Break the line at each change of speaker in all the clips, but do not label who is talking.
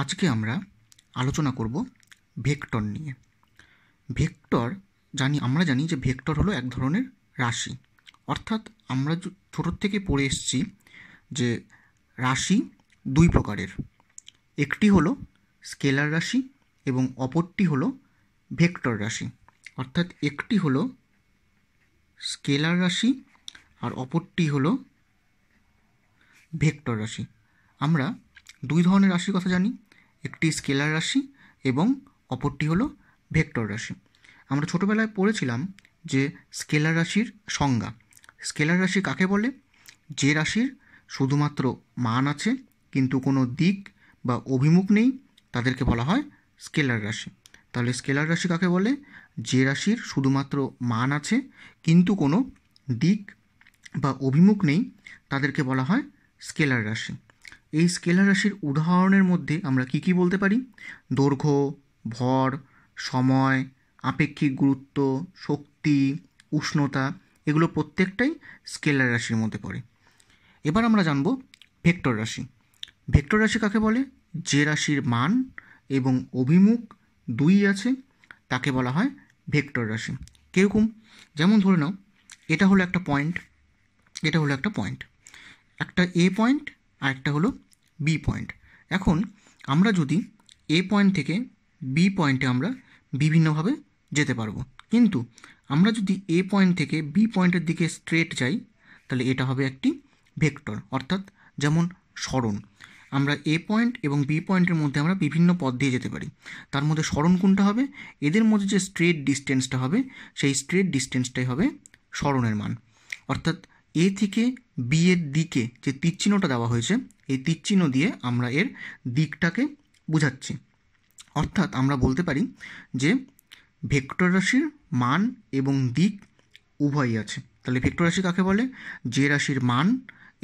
আজকে আমরা আলোচনা করব ভেক্টর নিয়ে ভেক্টর জানি আমরা জানি যে ভেক্টর হলো এক ধরনের রাশি অর্থাৎ আমরা ছোটোর থেকে পড়ে এসছি যে রাশি দুই প্রকারের একটি হলো স্কেলার রাশি এবং অপরটি হলো ভেক্টর রাশি অর্থাৎ একটি হলো স্কেলার রাশি আর অপরটি হলো ভেক্টর রাশি আমরা দুই ধরনের রাশির কথা জানি একটি স্কেলার রাশি এবং অপরটি হলো ভেক্টর রাশি আমরা ছোটোবেলায় পড়েছিলাম যে স্কেলার রাশির সংজ্ঞা স্কেলার রাশি কাকে বলে যে রাশির শুধুমাত্র মান আছে কিন্তু কোনো দিক বা অভিমুখ নেই তাদেরকে বলা হয় স্কেলার রাশি তাহলে স্কেলার রাশি কাকে বলে যে রাশির শুধুমাত্র মান আছে কিন্তু কোনো দিক বা অভিমুখ নেই তাদেরকে বলা হয় স্কেলার রাশি এই স্কেলার রাশির উদাহরণের মধ্যে আমরা কি কি বলতে পারি দৈর্ঘ্য ভর সময় আপেক্ষিক গুরুত্ব শক্তি উষ্ণতা এগুলো প্রত্যেকটাই স্কেলার রাশির মধ্যে পড়ে এবার আমরা জানব ভেক্টর রাশি ভেক্টর রাশি কাকে বলে যে রাশির মান এবং অভিমুখ দুই আছে তাকে বলা হয় ভেক্টর রাশি কীরকম যেমন ধরে নাও এটা হলো একটা পয়েন্ট এটা হলো একটা পয়েন্ট একটা এ পয়েন্ট আর একটা হলো বি পয়েন্ট এখন আমরা যদি এ পয়েন্ট থেকে বি পয়েন্টে আমরা বিভিন্নভাবে যেতে পারবো কিন্তু আমরা যদি এ পয়েন্ট থেকে বি পয়েন্টের দিকে স্ট্রেট যাই তাহলে এটা হবে একটি ভেক্টর অর্থাৎ যেমন সরণ আমরা এ পয়েন্ট এবং বি পয়েন্টের মধ্যে আমরা বিভিন্ন পথ দিয়ে যেতে পারি তার মধ্যে সরণ কোনটা হবে এদের মধ্যে যে স্ট্রেট ডিস্টেন্সটা হবে সেই স্ট্রেট ডিস্টেন্সটাই হবে সরণের মান অর্থাৎ এ থেকে বি এর দিকে যে তীরচিহ্নটা দেওয়া হয়েছে এই তীরচিহ্ন দিয়ে আমরা এর দিকটাকে বোঝাচ্ছি অর্থাৎ আমরা বলতে পারি যে ভেক্টর রাশির মান এবং দিক উভয়ই আছে তাহলে ভেক্টর রাশি কাকে বলে যে রাশির মান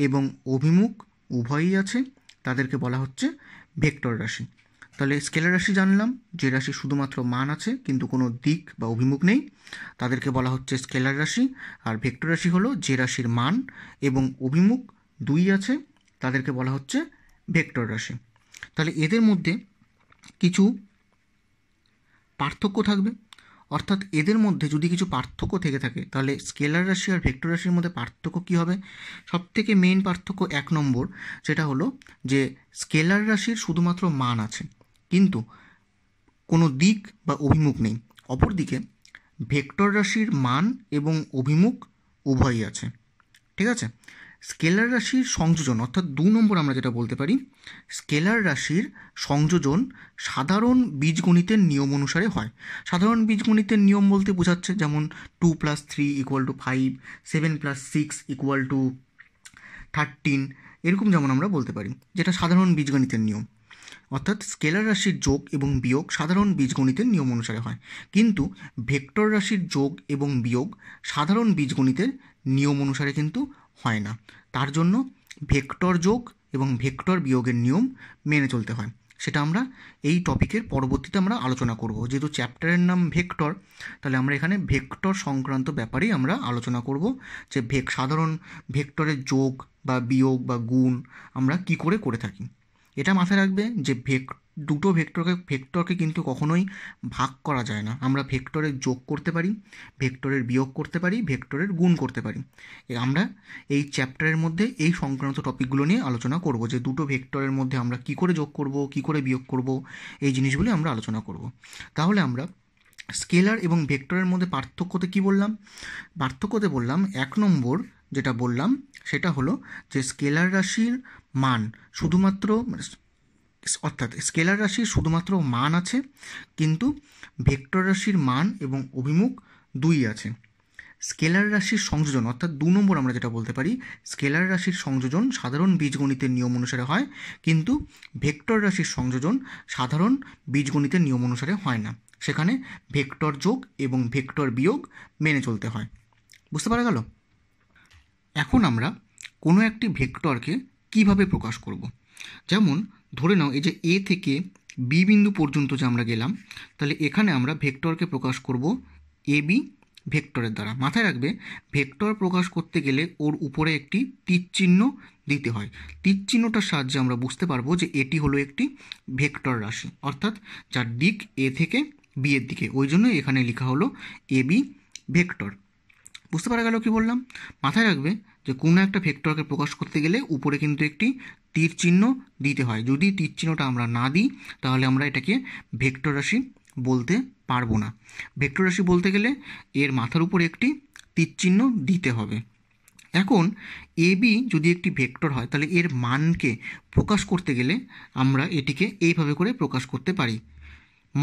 এবং অভিমুখ উভয়ই আছে তাদেরকে বলা হচ্ছে ভেক্টর রাশি তাহলে স্কেলার রাশি জানলাম যে রাশি শুধুমাত্র মান আছে কিন্তু কোনো দিক বা অভিমুখ নেই তাদেরকে বলা হচ্ছে স্কেলার রাশি আর ভেক্টর রাশি হলো যে রাশির মান এবং অভিমুখ দুই আছে তাদেরকে বলা হচ্ছে ভেক্টর রাশি তাহলে এদের মধ্যে কিছু পার্থক্য থাকবে অর্থাৎ এদের মধ্যে যদি কিছু পার্থক্য থেকে থাকে তাহলে স্কেলার রাশি আর ভেক্টর রাশির মধ্যে পার্থক্য কী হবে সব থেকে মেন পার্থক্য এক নম্বর যেটা হলো যে স্কেলার রাশির শুধুমাত্র মান আছে কিন্তু কোনো দিক বা অভিমুখ নেই অপরদিকে ভেক্টর রাশির মান এবং অভিমুখ উভয়ই আছে ঠিক আছে স্কেলার রাশির সংযোজন অর্থাৎ দু নম্বর আমরা যেটা বলতে পারি স্কেলার রাশির সংযোজন সাধারণ বীজগণিতের নিয়ম অনুসারে হয় সাধারণ বীজগণিতের নিয়ম বলতে বোঝাচ্ছে যেমন two plus three equal to five seven plus six equal to thirteen এরকম যেমন আমরা বলতে পারি যেটা সাধারণ বীজগণিতের নিয়ম অর্থাৎ স্কেলার রাশির যোগ এবং বিয়োগ সাধারণ বীজগণিতের নিয়ম অনুসারে হয় কিন্তু ভেক্টর রাশির যোগ এবং বিয়োগ সাধারণ বীজগণিতের নিয়ম অনুসারে কিন্তু হয় না তার জন্য ভেক্টর যোগ এবং ভেক্টর বিয়োগের নিয়ম মেনে চলতে হয় সেটা আমরা এই টপিকের পরবর্তীতে আমরা আলোচনা করব যেহেতু চ্যাপ্টারের নাম ভেক্টর তাহলে আমরা এখানে ভেক্টর সংক্রান্ত ব্যাপারেই আমরা আলোচনা করব যে ভেক সাধারণ ভেক্টরের যোগ বা বিয়োগ বা গুণ আমরা কি করে করে থাকি এটা মাথায় রাখবে যে ভেক দুটো ভেক্টরকে ভেক্টরকে কিন্তু কখনোই ভাগ করা যায় না আমরা ভেক্টরের যোগ করতে পারি ভেক্টরের বিয়োগ করতে পারি ভেক্টরের গুণ করতে পারি আমরা এই চ্যাপ্টারের মধ্যে এই সংক্রান্ত টপিকগুলো নিয়ে আলোচনা করব যে দুটো ভেক্টরের মধ্যে আমরা কি করে যোগ করব কি করে বিয়োগ করব এই জিনিসগুলি আমরা আলোচনা করব তাহলে আমরা স্কেলার এবং ভেক্টরের মধ্যে পার্থক্যতে কি বললাম পার্থক্যতে বললাম এক নম্বর যেটা বললাম সেটা হলো যে স্কেলার রাশির মান শুধুমাত্র অর্থাৎ স্কেলার রাশির শুধুমাত্র মান আছে কিন্তু ভেক্টর রাশির মান এবং অভিমুখ দুই আছে স্কেলার রাশির সংযোজন অর্থাৎ দু নম্বর আমরা যেটা বলতে পারি স্কেলার রাশির সংযোজন সাধারণ বীজগণিতের নিয়ম অনুসারে হয় কিন্তু ভেক্টর রাশির সংযোজন সাধারণ বীজগণিতের নিয়ম অনুসারে হয় না সেখানে ভেক্টর যোগ এবং ভেক্টর বিয়োগ মেনে চলতে হয় বুঝতে পারা গেল এখন আমরা কোনো একটি ভেক্টরকে কিভাবে প্রকাশ করব যেমন ধরে নাও এই যে এ থেকে বি বিন্দু পর্যন্ত যে আমরা গেলাম তাহলে এখানে আমরা ভেক্টরকে প্রকাশ করব এ বি ভেক্টরের দ্বারা মাথায় রাখবে ভেক্টর প্রকাশ করতে গেলে ওর উপরে একটি তীরচিহ্ন দিতে হয় তীরচিহ্নটার সাহায্যে আমরা বুঝতে পারবো যে এটি হলো একটি ভেক্টর রাশি অর্থাৎ যার দিক এ থেকে বি এর দিকে ওই জন্য এখানে লেখা হলো এ বি ভেক্টর বুঝতে পারা গেল কি বললাম মাথায় রাখবে যে কোনো একটা ভেক্টরকে প্রকাশ করতে গেলে উপরে কিন্তু একটি তীর চিহ্ন দিতে হয় যদি তীর চিহ্নটা আমরা না দিই তাহলে আমরা এটাকে ভেক্টর রাশি বলতে পারবো না ভেক্টর রাশি বলতে গেলে এর মাথার উপর একটি তীর চিহ্ন দিতে হবে এখন এ বি যদি একটি ভেক্টর হয় তাহলে এর মানকে প্রকাশ করতে গেলে আমরা এটিকে এইভাবে করে প্রকাশ করতে পারি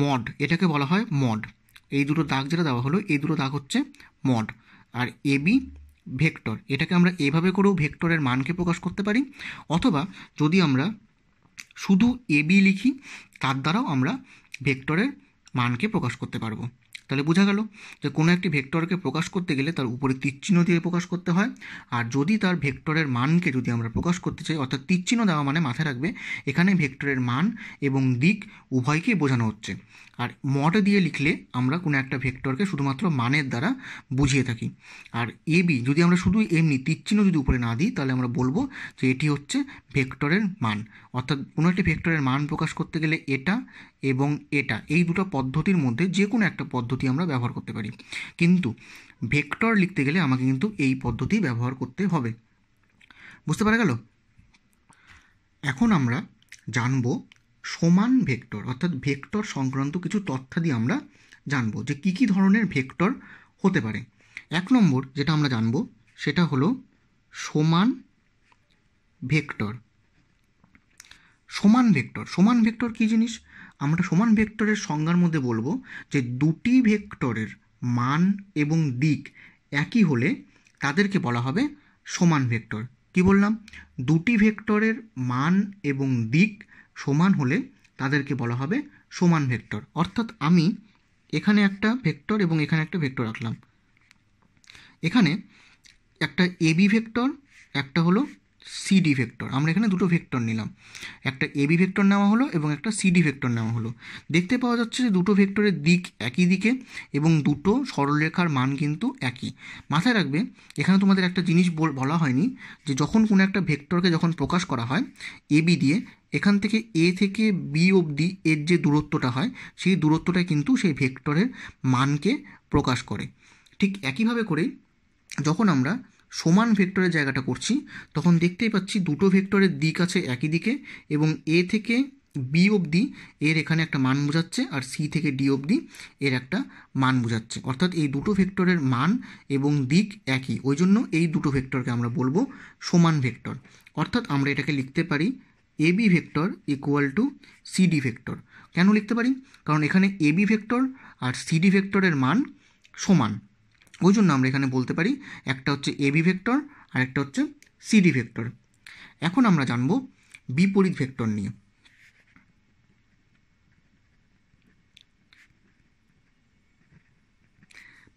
মড এটাকে বলা হয় মড এই দুটো দাগ যেটা দেওয়া হলো এই দুটো দাগ হচ্ছে মড আর এবি ভেক্টর এটাকে আমরা এভাবে করেও ভেক্টরের মানকে প্রকাশ করতে পারি অথবা যদি আমরা শুধু এবি লিখি তার দ্বারাও আমরা ভেক্টরের মানকে প্রকাশ করতে পারবো তাহলে বোঝা গেল যে কোনো একটি ভেক্টরকে প্রকাশ করতে গেলে তার উপরে তীরচিহ্ন দিয়ে প্রকাশ করতে হয় আর যদি তার ভেক্টরের মানকে যদি আমরা প্রকাশ করতে চাই অর্থাৎ তীরচিহ্ন দেওয়া মানে মাথায় রাখবে এখানে ভেক্টরের মান এবং দিক উভয়কেই বোঝানো হচ্ছে আর মড দিয়ে লিখলে আমরা কোনো একটা ভেক্টরকে শুধুমাত্র মানের দ্বারা বুঝিয়ে থাকি আর এবি যদি আমরা শুধু এমনি তীরচিহ্ন যদি উপরে না দিই তাহলে আমরা বলবো যে এটি হচ্ছে ভেক্টরের মান অর্থাৎ কোনো একটি ভেক্টরের মান প্রকাশ করতে গেলে এটা এবং এটা এই দুটো পদ্ধতির মধ্যে যে কোনো একটা পদ্ধতি আমরা ব্যবহার করতে পারি কিন্তু ভেক্টর লিখতে গেলে আমাকে কিন্তু এই পদ্ধতি ব্যবহার করতে হবে বুঝতে পারা গেল এখন আমরা জানব সমান ভেক্টর অর্থাৎ ভেক্টর সংক্রান্ত কিছু তথ্যাদি আমরা জানব যে কি কি ধরনের ভেক্টর হতে পারে এক নম্বর যেটা আমরা জানব সেটা হলো সমান ভেক্টর সমান ভেক্টর সমান ভেক্টর কী জিনিস আমরা সমান ভেক্টরের সংজ্ঞার মধ্যে বলবো যে দুটি ভেক্টরের মান এবং দিক একই হলে তাদেরকে বলা হবে সমান ভেক্টর কি বললাম দুটি ভেক্টরের মান এবং দিক সমান হলে তাদেরকে বলা হবে সমান ভেক্টর অর্থাৎ আমি এখানে একটা ভেক্টর এবং এখানে একটা ভেক্টর রাখলাম এখানে একটা এবি ভেক্টর একটা হলো সিডি ভেক্টর আমরা এখানে দুটো ভেক্টর নিলাম একটা এবি ভেক্টর নেওয়া হলো এবং একটা সিডি ভেক্টর নেওয়া হলো দেখতে পাওয়া যাচ্ছে যে দুটো ভেক্টরের দিক একই দিকে এবং দুটো সরলরেখার মান কিন্তু একই মাথায় রাখবে এখানে তোমাদের একটা জিনিস বলা হয়নি যে যখন কোনো একটা ভেক্টরকে যখন প্রকাশ করা হয় এবি দিয়ে এখান থেকে এ থেকে বি অবধি এর যে দূরত্বটা হয় সেই দূরত্বটা কিন্তু সেই ভেক্টরের মানকে প্রকাশ করে ঠিক একইভাবে করে যখন আমরা সমান ভেক্টরের জায়গাটা করছি তখন দেখতেই পাচ্ছি দুটো ভেক্টরের দিক আছে একই দিকে এবং এ থেকে বি অবধি এর এখানে একটা মান বোঝাচ্ছে আর সি থেকে ডি অবধি এর একটা মান বোঝাচ্ছে অর্থাৎ এই দুটো ভেক্টরের মান এবং দিক একই ওই জন্য এই দুটো ভেক্টরকে আমরা বলবো সমান ভেক্টর অর্থাৎ আমরা এটাকে লিখতে পারি A B vector equal to CD vector কেন লিখতে পারি কারণ এখানে এ বি ভেক্টর আর সিডি ভেক্টরের মান সমান ওই জন্য আমরা এখানে বলতে পারি একটা হচ্ছে এবি ভেক্টর আর একটা হচ্ছে সিডি ভেক্টর এখন আমরা জানব বিপরীত ভেক্টর নিয়ে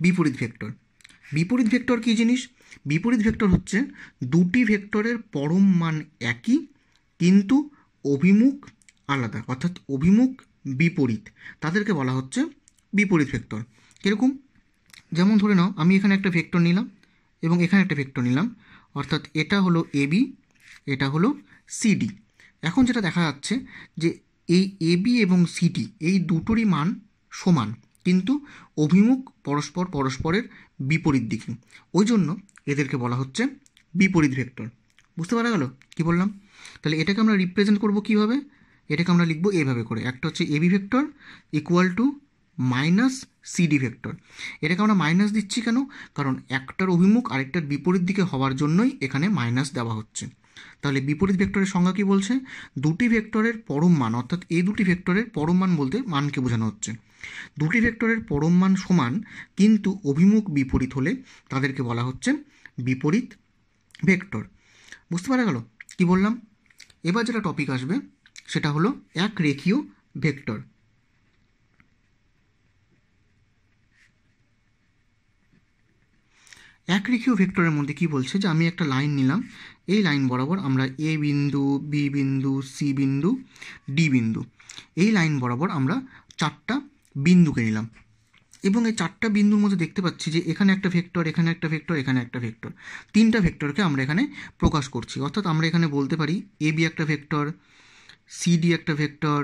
বিপরীত ভেক্টর বিপরীত ভেক্টর কী জিনিস বিপরীত ভেক্টর হচ্ছে দুটি ভেক্টরের পরম মান একই কিন্তু অভিমুখ আলাদা অর্থাৎ অভিমুখ বিপরীত তাদেরকে বলা হচ্ছে বিপরীত ভেক্টর কীরকম যেমন ধরে নাও আমি এখানে একটা ভেক্টর নিলাম এবং এখানে একটা ভেক্টর নিলাম অর্থাৎ এটা হলো এবি এটা হলো সিডি এখন যেটা দেখা যাচ্ছে যে এই এবি এবং সিডি এই দুটোরই মান সমান কিন্তু অভিমুখ পরস্পর পরস্পরের বিপরীত দিকে ওই জন্য এদেরকে বলা হচ্ছে বিপরীত ভেক্টর বুঝতে পারা গেল কি বললাম তাহলে এটাকে আমরা রিপ্রেজেন্ট করব কিভাবে এটাকে আমরা লিখব এভাবে করে একটা হচ্ছে AB vector equal to minus CD vector এটাকে আমরা মাইনাস দিচ্ছি কেন কারণ একটার অভিমুখ আরেকটার বিপরীত দিকে হওয়ার জন্যই এখানে মাইনাস দেওয়া হচ্ছে তাহলে বিপরীত ভেক্টরের সংজ্ঞা কী বলছে দুটি ভেক্টরের পরম মান অর্থাৎ এই দুটি ভেক্টরের পরম মান বলতে মানকে বোঝানো হচ্ছে দুটি ভেক্টরের পরম মান সমান কিন্তু অভিমুখ বিপরীত হলে তাদেরকে বলা হচ্ছে বিপরীত ভেক্টর বুঝতে পারা গেল কি বললাম এবার যেটা টপিক আসবে সেটা হলো এক রেখীয় ভেক্টর এক রেখীয় ভেক্টরের মধ্যে কি বলছে যে আমি একটা লাইন নিলাম এই লাইন বরাবর আমরা এ বিন্দু বি বিন্দু সি বিন্দু ডি বিন্দু এই লাইন বরাবর আমরা চারটা বিন্দুকে নিলাম এবং এই চারটা বিন্দুর মধ্যে দেখতে পাচ্ছি যে এখানে একটা ভেক্টর এখানে একটা ভেক্টর এখানে একটা ভেক্টর তিনটা ভেক্টরকে আমরা এখানে প্রকাশ করছি অর্থাৎ আমরা এখানে বলতে পারি এ বি একটা ভেক্টর সিডি একটা ভেক্টর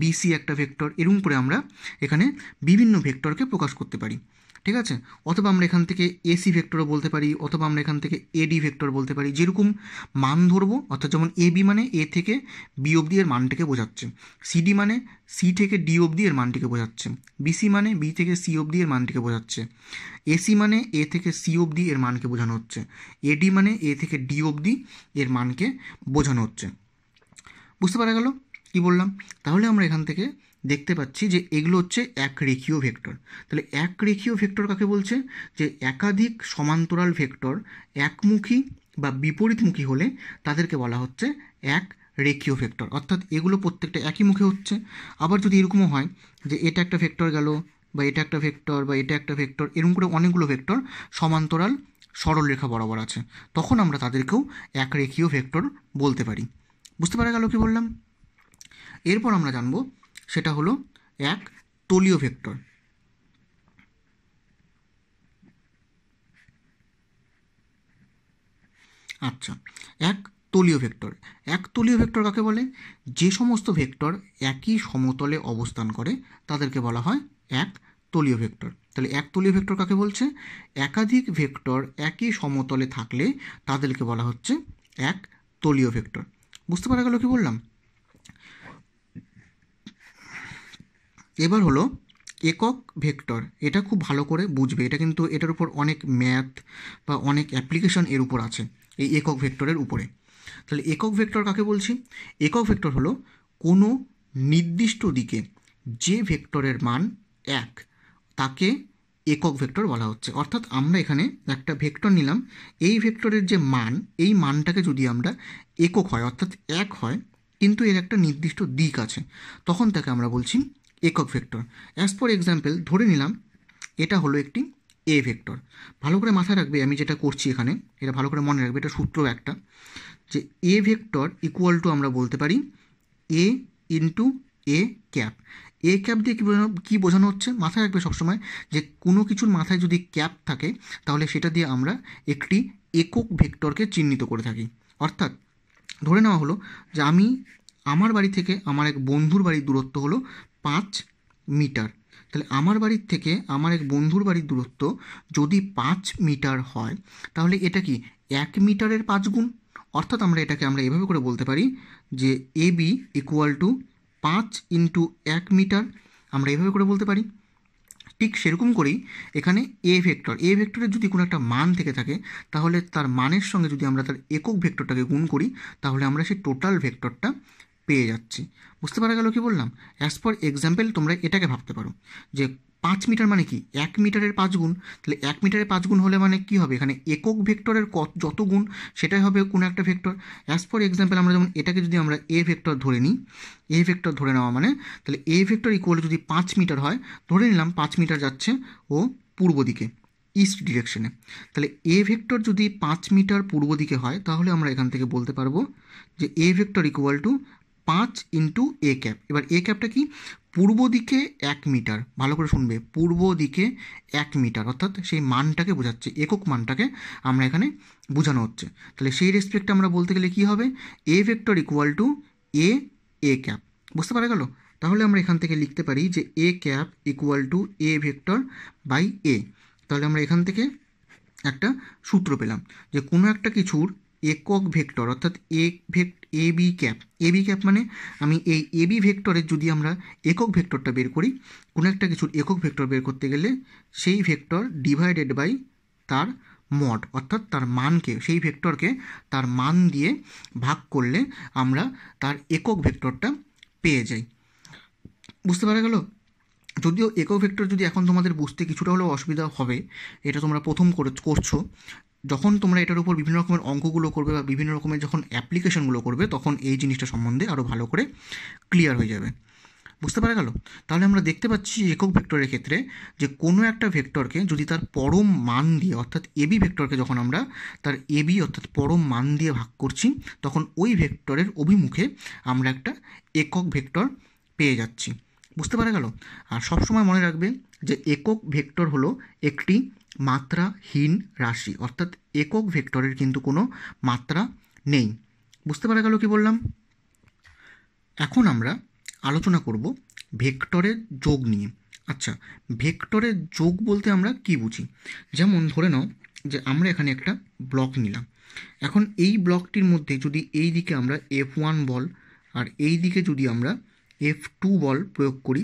বিসি একটা ভেক্টর এরকম করে আমরা এখানে বিভিন্ন ভেক্টরকে প্রকাশ করতে পারি ঠিক আছে অথবা আমরা এখান থেকে এসি ভেক্টরও বলতে পারি অথবা আমরা এখান থেকে এডি ভেক্টর বলতে পারি যেরকম মান ধরবো অর্থাৎ যেমন এ বি মানে এ থেকে বি অবধি এর মানটিকে বোঝাচ্ছে সিডি মানে সি থেকে ডি অবধি এর মানটিকে বোঝাচ্ছে বিসি মানে বি থেকে সি অবধি এর মানটিকে বোঝাচ্ছে এসি মানে এ থেকে সি অবধি এর মানকে বোঝানো হচ্ছে এডি মানে এ থেকে ডি অবধি এর মানকে বোঝানো হচ্ছে বুঝতে পারা গেল কি বললাম তাহলে আমরা এখান থেকে দেখতে পাচ্ছি যে এগুলো হচ্ছে এক রেখীয় ভেক্টর তাহলে এক রেখীয় ভেক্টর কাকে বলছে যে একাধিক সমান্তরাল ভেক্টর একমুখী বা বিপরীতমুখী হলে তাদেরকে বলা হচ্ছে এক রেখীয় ভেক্টর অর্থাৎ এগুলো প্রত্যেকটা একই মুখে হচ্ছে আবার যদি এরকমও হয় যে এটা একটা ভেক্টর গেল বা এটা একটা ভেক্টর বা এটা একটা ভেক্টর এরকম করে অনেকগুলো ভেক্টর সমান্তরাল সরলরেখা বরাবর আছে তখন আমরা তাদেরকেও এক রেখীয় ভেক্টর বলতে পারি বুঝতে পারা গেল কি বললাম এরপর আমরা জানবো সেটা হলো এক তলীয় ভেক্টর আচ্ছা এক তলীয় ভেক্টর এক তলীয় ভেক্টর কাকে বলে যে সমস্ত ভেক্টর একই সমতলে অবস্থান করে তাদেরকে বলা হয় এক তলীয় ভেক্টর তাহলে এক তলীয় ভেক্টর কাকে বলছে একাধিক ভেক্টর একই সমতলে থাকলে তাদেরকে বলা হচ্ছে এক তলীয় ভেক্টর বুঝতে পারা গেল কি বললাম এবার হলো একক ভেক্টর এটা খুব ভালো করে বুঝবে এটা কিন্তু এটার উপর অনেক ম্যাথ বা অনেক অ্যাপ্লিকেশন এর উপর আছে এই একক ভেক্টরের উপরে তাহলে একক ভেক্টর কাকে বলছি একক ভেক্টর হলো কোনো নির্দিষ্ট দিকে যে ভেক্টরের মান এক তাকে একক ভেক্টর বলা হচ্ছে অর্থাৎ আমরা এখানে একটা ভেক্টর নিলাম এই ভেক্টরের যে মান এই মানটাকে যদি আমরা একক হয় অর্থাৎ এক হয় কিন্তু এর একটা নির্দিষ্ট দিক আছে তখন তাকে আমরা বলছি একক ভেক্টর অ্যাজ ফর এক্সাম্পল ধরে নিলাম এটা হলো একটি এ ভেক্টর ভালো করে মাথায় রাখবে আমি যেটা করছি এখানে এটা ভালো করে মনে রাখবে এটা সূত্র একটা যে এ ভেক্টর ইকুয়াল টু আমরা বলতে পারি A into A cap A cap দিয়ে কী বোঝানো কী বোঝানো হচ্ছে মাথায় রাখবে সবসময় যে কোনো কিছুর মাথায় যদি ক্যাপ থাকে তাহলে সেটা দিয়ে আমরা একটি একক ভেক্টরকে চিহ্নিত করে থাকি অর্থাৎ ধরে নেওয়া হলো যে আমি আমার বাড়ি থেকে আমার এক বন্ধুর বাড়ির দূরত্ব হলো পাঁচ মিটার তাহলে আমার বাড়ির থেকে আমার এক বন্ধুর বাড়ির দূরত্ব যদি পাঁচ মিটার হয় তাহলে এটা কি এক মিটারের পাঁচ গুণ অর্থাৎ আমরা এটাকে আমরা এভাবে করে বলতে পারি যে এ বি ইকুয়াল টু পাঁচ ইন্টু এক মিটার আমরা এভাবে করে বলতে পারি ঠিক সেরকম করেই এখানে এ ভেক্টর এ ভেক্টরের যদি কোনো একটা মান থেকে থাকে তাহলে তার মানের সঙ্গে যদি আমরা তার একক ভেক্টরটাকে গুণ করি তাহলে আমরা সেই টোটাল ভেক্টরটা পেয়ে যাচ্ছি বুঝতে পারা গেল কি বললাম অ্যাজ ফর এক্সাম্পল তোমরা এটাকে ভাবতে পারো যে পাঁচ মিটার মানে কি এক মিটারের পাঁচ গুণ তাহলে এক মিটারের পাঁচ গুণ হলে মানে কি হবে এখানে একক ভেক্টরের ক যত গুণ সেটাই হবে কোনো একটা ভেক্টর অ্যাজ ফর এক্সাম্পল আমরা যেমন এটাকে যদি আমরা এ ভেক্টর ধরে নিই এ ভেক্টর ধরে নেওয়া মানে তাহলে এ ভেক্টর ইকুয়াল যদি পাঁচ মিটার হয় ধরে নিলাম পাঁচ মিটার যাচ্ছে ও পূর্ব দিকে ইস্ট ডিরেকশনে তাহলে এ ভেক্টর যদি পাঁচ মিটার পূর্ব দিকে হয় তাহলে আমরা এখান থেকে বলতে পারবো যে এ ভেক্টর ইকুয়াল টু পাঁচ ইন্টু এ ক্যাপ এবার এ ক্যাপটা কি পূর্ব দিকে এক মিটার ভালো করে শুনবে পূর্ব দিকে এক মিটার অর্থাৎ সেই মানটাকে বোঝাচ্ছে একক মানটাকে আমরা এখানে বোঝানো হচ্ছে তাহলে সেই রেসপেক্টে আমরা বলতে গেলে কি হবে A vector equal to A A cap বুঝতে পারা গেল তাহলে আমরা এখান থেকে লিখতে পারি যে A cap equal to A vector by A তাহলে আমরা এখান থেকে একটা সূত্র পেলাম যে কোনো একটা কিছুর একক ভেক্টর অর্থাৎ এ ভেক A B cap A B cap মানে আমি এই এ বি ভেক্টরের যদি আমরা একক ভেক্টরটা বের করি কোনো একটা কিছুর একক ভেক্টর বের করতে গেলে সেই ভেক্টর ডিভাইডেড বাই তার মড অর্থাৎ তার মানকে সেই ভেক্টরকে তার মান দিয়ে ভাগ করলে আমরা তার একক ভেক্টরটা পেয়ে যাই বুঝতে পারা গেল যদিও একক ভেক্টর যদি এখন তোমাদের বুঝতে কিছুটা হলেও অসুবিধা হবে এটা তোমরা প্রথম করছো যখন তোমরা এটার উপর বিভিন্ন রকমের অঙ্কগুলো করবে বা বিভিন্ন রকমের যখন অ্যাপ্লিকেশনগুলো করবে তখন এই জিনিসটা সম্বন্ধে আরও ভালো করে ক্লিয়ার হয়ে যাবে বুঝতে পারা গেল তাহলে আমরা দেখতে পাচ্ছি একক ভেক্টরের ক্ষেত্রে যে কোনো একটা ভেক্টরকে যদি তার পরম মান দিয়ে অর্থাৎ এবি ভেক্টরকে যখন আমরা তার এবি অর্থাৎ পরম মান দিয়ে ভাগ করছি তখন ওই ভেক্টরের অভিমুখে আমরা একটা একক ভেক্টর পেয়ে যাচ্ছি বুঝতে পারা গেল আর সবসময় মনে রাখবে যে একক ভেক্টর হলো একটি মাত্রাহীন রাশি অর্থাৎ একক ভেক্টরের কিন্তু কোনো মাত্রা নেই বুঝতে পারা গেল কি বললাম এখন আমরা আলোচনা করব ভেক্টরের যোগ নিয়ে আচ্ছা ভেক্টরের যোগ বলতে আমরা কি বুঝি যেমন ধরে নাও যে আমরা এখানে একটা ব্লক নিলাম এখন এই ব্লকটির মধ্যে যদি এই দিকে আমরা এফ ওয়ান বল আর এই দিকে যদি আমরা এফ টু বল প্রয়োগ করি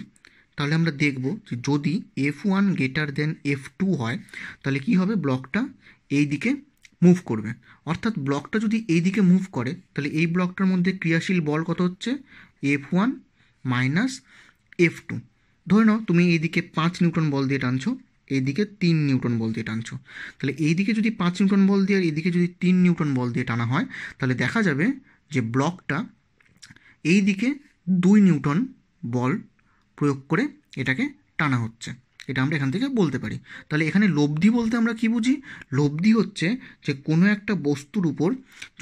তাহলে আমরা দেখব যে যদি F one greater than F two হয় তাহলে কি হবে ব্লকটা এই দিকে মুভ করবে অর্থাৎ ব্লকটা যদি এই দিকে মুভ করে তাহলে এই ব্লকটার মধ্যে ক্রিয়াশীল বল কত হচ্ছে F one minus F two ধরে নাও তুমি এইদিকে পাঁচ নিউটন বল দিয়ে টানছো এইদিকে তিন নিউটন বল দিয়ে টানছো তাহলে এইদিকে যদি পাঁচ নিউটন বল দিয়ে আর এইদিকে যদি তিন নিউটন বল দিয়ে টানা হয় তাহলে দেখা যাবে যে ব্লকটা এই দিকে দুই নিউটন বল প্রয়োগ করে এটাকে টানা হচ্ছে এটা আমরা এখান থেকে বলতে পারি তাহলে এখানে লব্ধি বলতে আমরা কি বুঝি লব্ধি হচ্ছে যে কোনো একটা বস্তুর উপর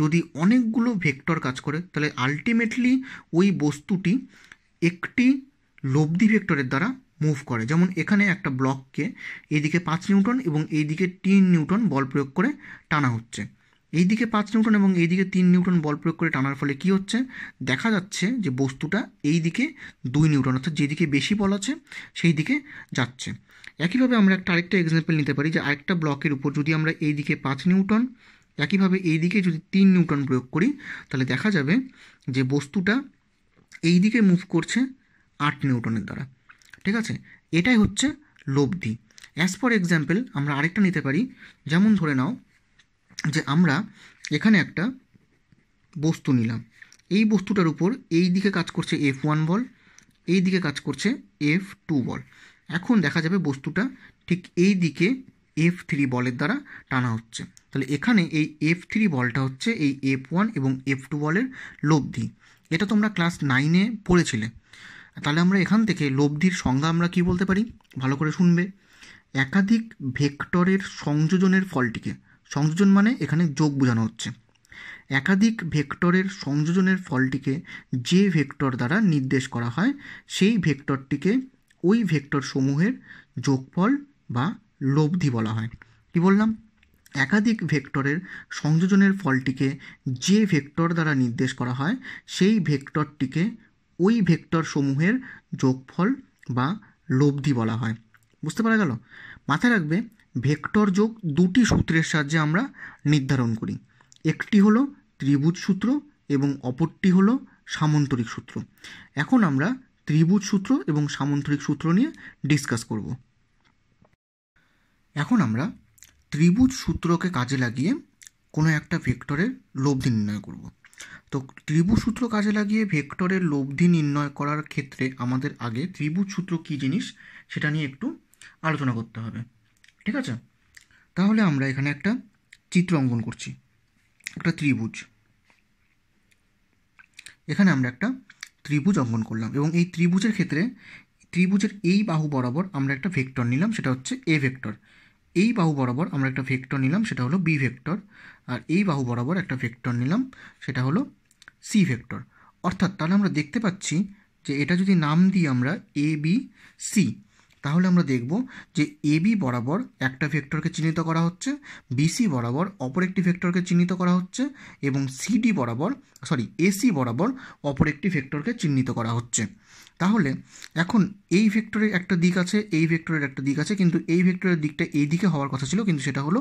যদি অনেকগুলো ভেক্টর কাজ করে তাহলে আলটিমেটলি ওই বস্তুটি একটি লব্ধি ভেক্টরের দ্বারা মুভ করে যেমন এখানে একটা ব্লককে এইদিকে পাঁচ নিউটন এবং এইদিকে তিন নিউটন বল প্রয়োগ করে টানা হচ্ছে এইদিকে পাঁচ নিউটন এবং এইদিকে তিন নিউটন বল প্রয়োগ করে টানার ফলে কি হচ্ছে দেখা যাচ্ছে যে বস্তুটা এই দিকে দুই নিউটন অর্থাৎ যেদিকে বেশি বল আছে সেই দিকে যাচ্ছে একইভাবে আমরা একটা আরেকটা এক্সাম্পল নিতে পারি যে আরেকটা ব্লকের উপর যদি আমরা এই দিকে পাঁচ নিউটন একইভাবে এই দিকে যদি তিন নিউটন প্রয়োগ করি তাহলে দেখা যাবে যে বস্তুটা এই দিকে মুভ করছে আট নিউটনের দ্বারা ঠিক আছে এটাই হচ্ছে লব্ধি অ্যাজ ফর এক্সাম্পল আমরা আরেকটা নিতে পারি যেমন ধরে নাও যে আমরা এখানে একটা বস্তু নিলাম এই বস্তুটার উপর এই দিকে কাজ করছে এফ ওয়ান বল এই দিকে কাজ করছে এফ টু বল এখন দেখা যাবে বস্তুটা ঠিক এই দিকে এফ থ্রি বলের দ্বারা টানা হচ্ছে তাহলে এখানে এই এফ থ্রি বলটা হচ্ছে এই এফ ওয়ান এবং এফ টু বলের লব্ধি এটা তোমরা ক্লাস নাইনে পড়েছিলে তাহলে আমরা এখান থেকে লব্ধির সংজ্ঞা আমরা কি বলতে পারি ভালো করে শুনবে একাধিক ভেক্টরের সংযোজনের ফলটিকে সংযোজন মানে এখানে যোগ বোঝানো হচ্ছে একাধিক ভেক্টরের সংযোজনের ফলটিকে যে ভেক্টর দ্বারা নির্দেশ করা হয় সেই ভেক্টরটিকে ওই ভেক্টর সমূহের যোগফল বা লব্ধি বলা হয় কি বললাম একাধিক ভেক্টরের সংযোজনের ফলটিকে যে ভেক্টর দ্বারা নির্দেশ করা হয় সেই ভেক্টরটিকে ওই ভেক্টর সমূহের যোগফল বা লব্ধি বলা হয় বুঝতে পারা গেল মাথায় রাখবে ভেক্টর যোগ দুটি সূত্রের সাহায্যে আমরা নির্ধারণ করি একটি হলো ত্রিভুজ সূত্র এবং অপরটি হলো সামন্তরিক সূত্র এখন আমরা ত্রিভুজ সূত্র এবং সামন্তরিক সূত্র নিয়ে ডিসকাস করব এখন আমরা ত্রিভুজ সূত্রকে কাজে লাগিয়ে কোনো একটা ভেক্টরের লব্ধি নির্ণয় করব তো ত্রিভুজ সূত্র কাজে লাগিয়ে ভেক্টরের লব্ধি নির্ণয় করার ক্ষেত্রে আমাদের আগে ত্রিভুজ সূত্র কী জিনিস সেটা নিয়ে একটু আলোচনা করতে হবে ঠিক আছে তাহলে আমরা এখানে একটা চিত্র অঙ্কন করছি একটা ত্রিভুজ এখানে আমরা একটা ত্রিভুজ অঙ্কন করলাম এবং এই ত্রিভুজের ক্ষেত্রে ত্রিভুজের এই বাহু বরাবর আমরা একটা ভেক্টর নিলাম সেটা হচ্ছে এ ভেক্টর এই বাহু বরাবর আমরা একটা ভেক্টর নিলাম সেটা হলো বি ভেক্টর আর এই বাহু বরাবর একটা ভেক্টর নিলাম সেটা হলো সি ভেক্টর অর্থাৎ তাহলে আমরা দেখতে পাচ্ছি যে এটা যদি নাম দিই আমরা এ বি সি তাহলে আমরা দেখব যে এবি বরাবর একটা ভেক্টরকে চিহ্নিত করা হচ্ছে বিসি বরাবর অপর একটি ভেক্টরকে চিহ্নিত করা হচ্ছে এবং সিডি বরাবর সরি এসি বরাবর অপর একটি ভেক্টরকে চিহ্নিত করা হচ্ছে তাহলে এখন এই ভেক্টরের একটা দিক আছে এই ভেক্টরের একটা দিক আছে কিন্তু এই ভেক্টরের দিকটা এই দিকে হওয়ার কথা ছিল কিন্তু সেটা হলো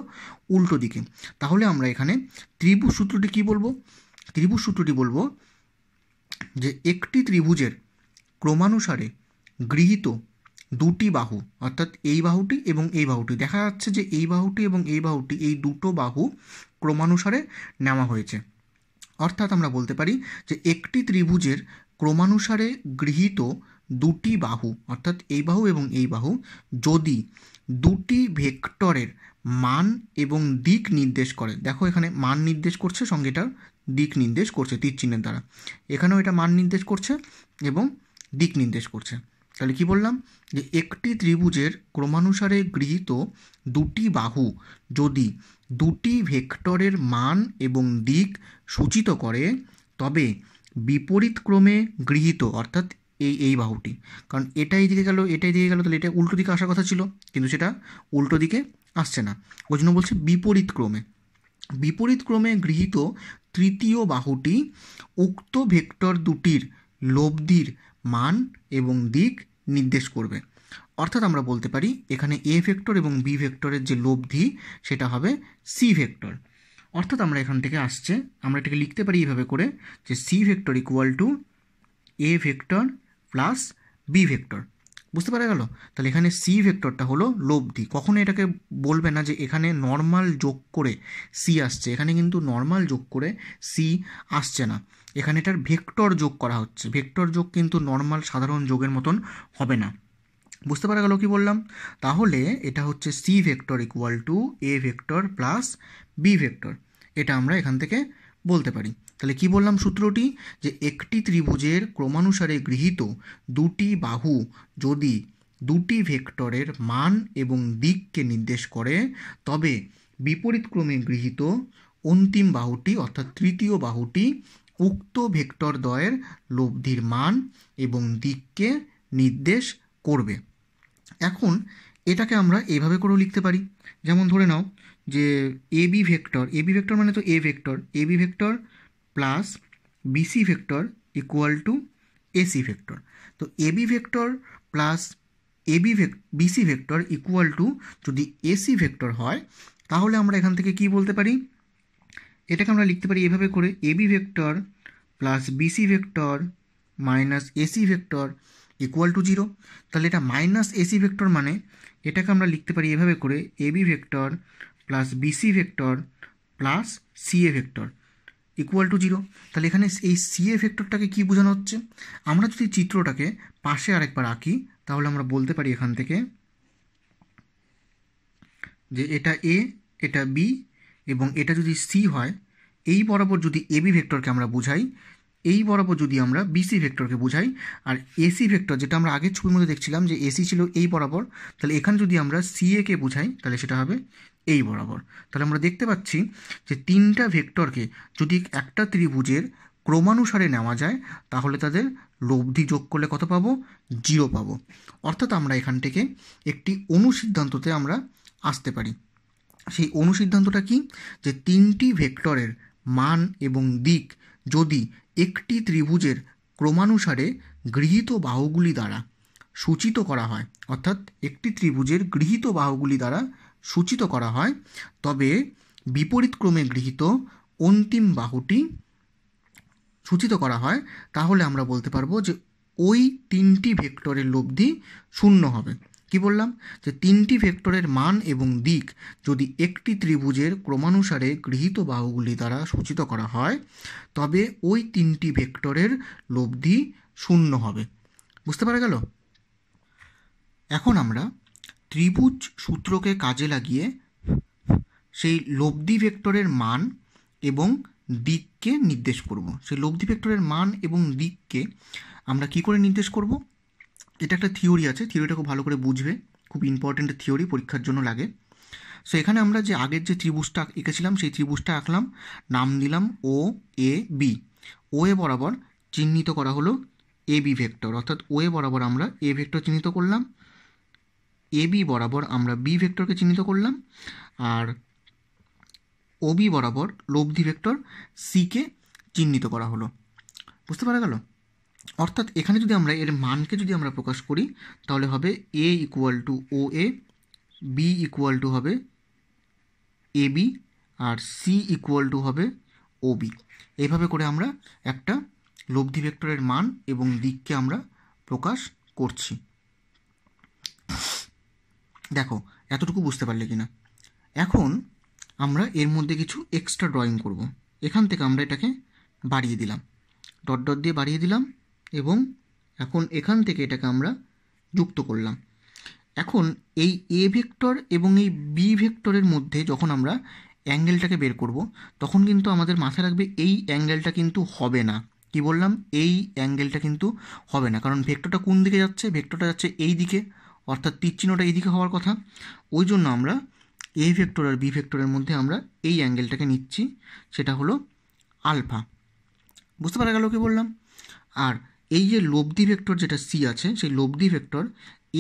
উল্টো দিকে তাহলে আমরা এখানে ত্রিভুজ সূত্রটি কি বলবো ত্রিভুজ সূত্রটি বলবো যে একটি ত্রিভুজের ক্রমানুসারে গৃহীত দুটি বাহু অর্থাৎ এই বাহুটি এবং এই বাহুটি দেখা যাচ্ছে যে এই বাহুটি এবং এই বাহুটি এই দুটো বাহু ক্রমানুসারে নেওয়া হয়েছে অর্থাৎ আমরা বলতে পারি যে একটি ত্রিভুজের ক্রমানুসারে গৃহীত দুটি বাহু অর্থাৎ এই বাহু এবং এই বাহু যদি দুটি ভেক্টরের মান এবং দিক নির্দেশ করে দেখো এখানে মান নির্দেশ করছে সঙ্গে এটার দিক নির্দেশ করছে তীর চিহ্নের দ্বারা এখানেও এটা মান নির্দেশ করছে এবং দিক নির্দেশ করছে তাহলে কি বললাম যে একটি ত্রিভুজের ক্রমানুসারে গৃহীত দুটি বাহু যদি দুটি ভেক্টরের মান এবং দিক সূচিত করে তবে বিপরীত ক্রমে গৃহীত অর্থাৎ এই এই বাহুটি কারণ এটা এই দিকে গেল এটাই দিকে গেল তাহলে এটা উল্টো দিকে আসার কথা ছিল কিন্তু সেটা উল্টো দিকে আসছে না ওই জন্য বলছে বিপরীত ক্রমে বিপরীত ক্রমে গৃহীত তৃতীয় বাহুটি উক্ত ভেক্টর দুটির লব্ধির মান এবং দিক নির্দেশ করবে অর্থাৎ আমরা বলতে পারি এখানে এ ভেক্টর এবং বি ভেক্টরের যে লব্ধি সেটা হবে সি ভেক্টর অর্থাৎ আমরা এখান থেকে আসছে আমরা এটাকে লিখতে পারি এইভাবে করে যে C vector equal to A vector plus B vector বুঝতে পারা গেল তাহলে এখানে সি ভেক্টরটা হলো লব্ধি কখনো এটাকে বলবে না যে এখানে নর্মাল যোগ করে সি আসছে এখানে কিন্তু নর্মাল যোগ করে সি আসছে না এখানে এটার ভেক্টর যোগ করা হচ্ছে ভেক্টর যোগ কিন্তু নর্মাল সাধারণ যোগের মতন হবে না বুঝতে পারা গেল কি বললাম তাহলে এটা হচ্ছে C vector equal to A vector plus B vector এটা আমরা এখান থেকে বলতে পারি তাহলে কি বললাম সূত্রটি যে একটি ত্রিভুজের ক্রমানুসারে গৃহীত দুটি বাহু যদি দুটি ভেক্টরের মান এবং দিককে নির্দেশ করে তবে বিপরীতক্রমে গৃহীত অন্তিম বাহুটি অর্থাৎ তৃতীয় বাহুটি উক্ত ভেক্টরদ্বয়ের লব্ধির মান এবং দিককে নির্দেশ করবে এখন এটাকে আমরা এভাবে করেও লিখতে পারি যেমন ধরে নাও যে A B vector A B vector মানে তো A vector A B vector plus BC vector equal to AC vector তো A B vector plus A B BC vector equal to যদি এসি ভেক্টর হয় তাহলে আমরা এখান থেকে কি বলতে পারি এটাকে আমরা লিখতে পারি এভাবে করে AB vector plus BC vector minus AC vector equal to zero তাহলে এটা মাইনাস এসি ভেক্টর মানে এটাকে আমরা লিখতে পারি এভাবে করে AB vector plus BC vector plus CA vector equal to zero তাহলে এখানে এই সিএ ভেক্টরটাকে কী বোঝানো হচ্ছে আমরা যদি চিত্রটাকে পাশে আরেকবার আঁকি তাহলে আমরা বলতে পারি এখান থেকে যে এটা এ এটা বি এবং এটা যদি সি হয় এই বরাবর যদি এবি ভেক্টরকে আমরা বুঝাই এই বরাবর যদি আমরা বিসি ভেক্টরকে বুঝাই আর এসি ভেক্টর যেটা আমরা আগের ছবির মধ্যে দেখছিলাম যে এসি ছিল এই বরাবর তাহলে এখানে যদি আমরা এ কে বুঝাই তাহলে সেটা হবে এই বরাবর তাহলে আমরা দেখতে পাচ্ছি যে তিনটা ভেক্টরকে যদি একটা ত্রিভুজের ক্রমানুসারে নেওয়া যায় তাহলে তাদের লব্ধি যোগ করলে কত পাবো জিরো পাবো অর্থাৎ আমরা এখান থেকে একটি অনুসিদ্ধান্ততে আমরা আসতে পারি সেই অনুসিদ্ধান্তটা কি যে তিনটি ভেক্টরের মান এবং দিক যদি একটি ত্রিভুজের ক্রমানুসারে গৃহীত বাহুগুলি দ্বারা সূচিত করা হয় অর্থাৎ একটি ত্রিভুজের গৃহীত বাহুগুলি দ্বারা সূচিত করা হয় তবে বিপরীত ক্রমে গৃহীত অন্তিম বাহুটি সূচিত করা হয় তাহলে আমরা বলতে পারবো যে ওই তিনটি ভেক্টরের লব্ধি শূন্য হবে কি বললাম যে তিনটি ভেক্টরের মান এবং দিক যদি একটি ত্রিভুজের ক্রমানুসারে গৃহীত বাহুগুলি দ্বারা সূচিত করা হয় তবে ওই তিনটি ভেক্টরের লব্ধি শূন্য হবে বুঝতে পারা গেল এখন আমরা ত্রিভুজ সূত্রকে কাজে লাগিয়ে সেই লব্ধি ভেক্টরের মান এবং দিককে নির্দেশ করব সেই লব্ধি ভেক্টরের মান এবং দিককে আমরা কি করে নির্দেশ করব এটা একটা থিওরি আছে থিওরিটা খুব ভালো করে বুঝবে খুব ইম্পর্ট্যান্ট থিওরি পরীক্ষার জন্য লাগে সো এখানে আমরা যে আগের যে ত্রিভুজটা এঁকেছিলাম সেই ত্রিভুজটা আঁকলাম নাম দিলাম ও এ বি ও এ বরাবর চিহ্নিত করা হলো এ বি ভেক্টর অর্থাৎ ও এ বরাবর আমরা এ ভেক্টর চিহ্নিত করলাম এ বি বরাবর আমরা বি ভেক্টরকে চিহ্নিত করলাম আর ও বি বরাবর লব্ধি ভেক্টর সিকে চিহ্নিত করা হলো বুঝতে পারা গেল অর্থাৎ এখানে যদি আমরা এর মানকে যদি আমরা প্রকাশ করি তাহলে হবে A equal to O A B equal to হবে এ বি আর সি ইকুয়াল টু হবে ও বি এইভাবে করে আমরা একটা লব্ধি ভেক্টরের মান এবং দিককে আমরা প্রকাশ করছি দেখো এতটুকু বুঝতে পারলে কিনা এখন আমরা এর মধ্যে কিছু এক্সট্রা ড্রয়িং করব এখান থেকে আমরা এটাকে বাড়িয়ে দিলাম ডট ডট দিয়ে বাড়িয়ে দিলাম এবং এখন এখান থেকে এটাকে আমরা যুক্ত করলাম এখন এই এ ভেক্টর এবং এই বি ভেক্টরের মধ্যে যখন আমরা অ্যাঙ্গেলটাকে বের করব তখন কিন্তু আমাদের মাথায় রাখবে এই অ্যাঙ্গেলটা কিন্তু হবে না কি বললাম এই অ্যাঙ্গেলটা কিন্তু হবে না কারণ ভেক্টরটা কোন দিকে যাচ্ছে ভেক্টরটা যাচ্ছে এই দিকে অর্থাৎ তীরচিহ্নটা এই দিকে হওয়ার কথা ওই জন্য আমরা এ ভেক্টর আর বি ভেক্টরের মধ্যে আমরা এই অ্যাঙ্গেলটাকে নিচ্ছি সেটা হলো আলফা বুঝতে পারা গেল কি বললাম আর এই যে লব্ধি ভেক্টর যেটা সি আছে সেই লব্ধি ভেক্টর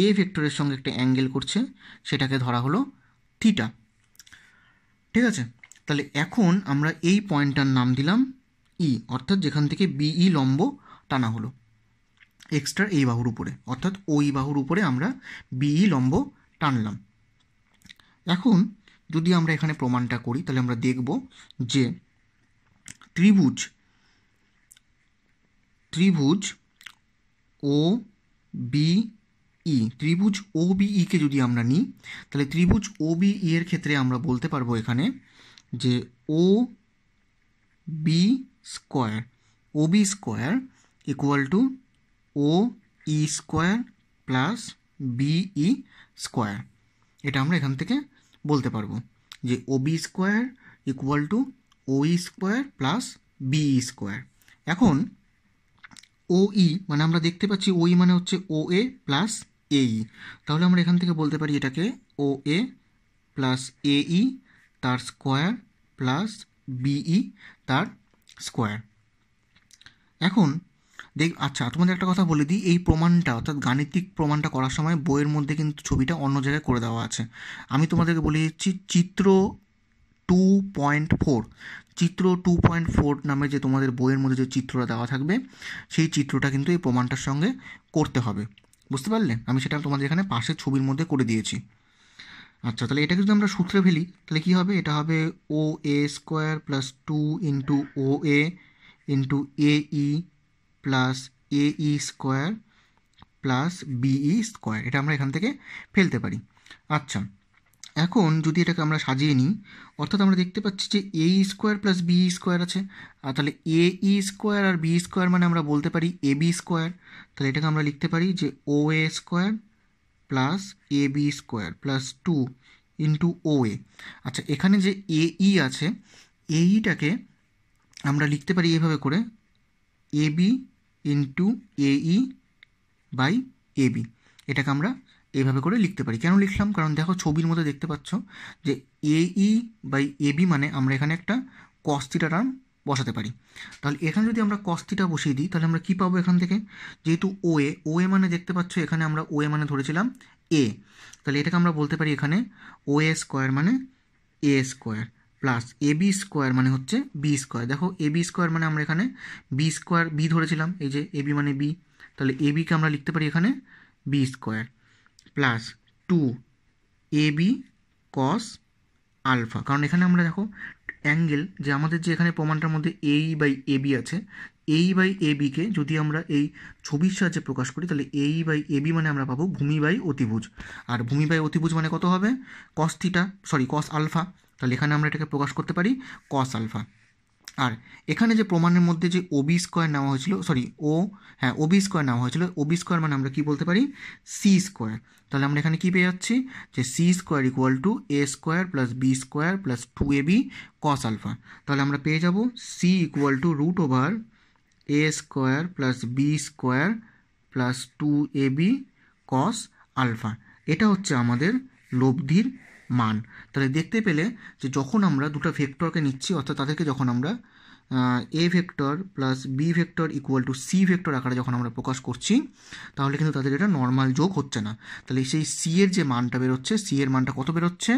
এ ভেক্টরের সঙ্গে একটা অ্যাঙ্গেল করছে সেটাকে ধরা হলো থিটা ঠিক আছে তাহলে এখন আমরা এই পয়েন্টটার নাম দিলাম ই e, অর্থাৎ যেখান থেকে বিই e লম্ব টানা হলো এক্সট্রা এই বাহুর উপরে অর্থাৎ ওই বাহুর উপরে আমরা বিই e লম্ব টানলাম এখন যদি আমরা এখানে প্রমাণটা করি তাহলে আমরা দেখব যে ত্রিভুজ ত্রিভুজ ও বি ই ত্রিভুজ ও বিইকে যদি আমরা নিই তাহলে ত্রিভুজ ও বিই এর ক্ষেত্রে আমরা বলতে পারবো এখানে যে O B square O B square equal to O E square plus BE square এটা আমরা এখান থেকে বলতে পারবো যে O B square equal to O E square plus BE square এখন ও ই e, মানে আমরা দেখতে পাচ্ছি ওই e মানে হচ্ছে ও এ প্লাস এই তাহলে আমরা এখান থেকে বলতে পারি এটাকে ও এ প্লাস ই তার স্কোয়ার প্লাস বিই তার স্কোয়ার এখন দেখ আচ্ছা তোমাদের একটা কথা বলে দিই এই প্রমাণটা অর্থাৎ গাণিতিক প্রমাণটা করার সময় বইয়ের মধ্যে কিন্তু ছবিটা অন্য জায়গায় করে দেওয়া আছে আমি তোমাদেরকে বলে দিচ্ছি চিত্র টু পয়েন্ট ফোর চিত্র টু পয়েন্ট ফোর নামে যে তোমাদের বইয়ের মধ্যে যে চিত্রটা দেওয়া থাকবে সেই চিত্রটা কিন্তু এই প্রমাণটার সঙ্গে করতে হবে বুঝতে পারলে আমি সেটা তোমাদের এখানে পাশের ছবির মধ্যে করে দিয়েছি আচ্ছা তাহলে এটাকে যদি আমরা সূত্রে ফেলি তাহলে কী হবে এটা হবে O A square plus two into O A into A E plus A E square plus BE square এটা আমরা এখান থেকে ফেলতে পারি আচ্ছা এখন যদি এটাকে আমরা সাজিয়ে নিই অর্থাৎ আমরা দেখতে পাচ্ছি যে A square plus B square আছে আর তাহলে এ ই স্কোয়ার আর বি স্কোয়ার মানে আমরা বলতে পারি এ বি স্কোয়ার তাহলে এটাকে আমরা লিখতে পারি যে O A square plus A B square plus two into O A আচ্ছা এখানে যে এ ই e আছে এ ইটাকে e আমরা লিখতে পারি এভাবে করে A B into A E by A B এটাকে আমরা এইভাবে করে লিখতে পারি কেন লিখলাম কারণ দেখো ছবির মধ্যে দেখতে পাচ্ছ যে এই বাই এ বি মানে আমরা এখানে একটা কস্তিটা টার্ম বসাতে পারি তাহলে এখানে যদি আমরা কস্তিটা বসিয়ে দিই তাহলে আমরা কী পাবো এখান থেকে যেহেতু ও এ ও এ মানে দেখতে পাচ্ছ এখানে আমরা ও এ মানে ধরেছিলাম এ তাহলে এটাকে আমরা বলতে পারি এখানে ও এ স্কোয়ার মানে A square plus A B square মানে হচ্ছে বি স্কোয়ার দেখো এ বি স্কোয়ার মানে আমরা এখানে বি স্কোয়ার বি ধরেছিলাম এই যে এ বি মানে বি তাহলে এ বিকে আমরা লিখতে পারি এখানে B square plus two A B cos alpha কারণ এখানে আমরা দেখো অ্যাঙ্গেল যে আমাদের যে এখানে প্রমাণটার মধ্যে এই বাই এ বি আছে এই বাই এ বিকে যদি আমরা এই ছবির সাহায্যে প্রকাশ করি তাহলে এই বাই এ বি মানে আমরা পাবো ভূমি বাই অতিভুজ আর ভূমি বাই অতিভুজ মানে কত হবে cos theta sorry cos alpha তাহলে এখানে আমরা এটাকে প্রকাশ করতে পারি কস আলফা আর এখানে যে প্রমাণের মধ্যে যে ওবি স্কোয়ার নেওয়া হয়েছিল সরি ও হ্যাঁ ওবি স্কোয়ার নেওয়া হয়েছিল ওবি স্কোয়ার মানে আমরা কি বলতে পারি সি স্কোয়ার তাহলে আমরা এখানে কি পেয়ে যাচ্ছি যে C square equal to A square plus B square plus two A B cos alpha তাহলে আমরা পেয়ে যাব C equal to root over A square plus B square plus two A B cos alpha এটা হচ্ছে আমাদের লব্ধির মান তাহলে দেখতে পেলে যে যখন আমরা দুটো ভেক্টরকে নিচ্ছি অর্থাৎ তাদেরকে যখন আমরা A vector plus B vector equal to C vector আকারে যখন আমরা প্রকাশ করছি তাহলে কিন্তু তাদের এটা নর্মাল যোগ হচ্ছে না তাহলে সেই সি এর যে মানটা বেরোচ্ছে সি এর মানটা কত বেরোচ্ছে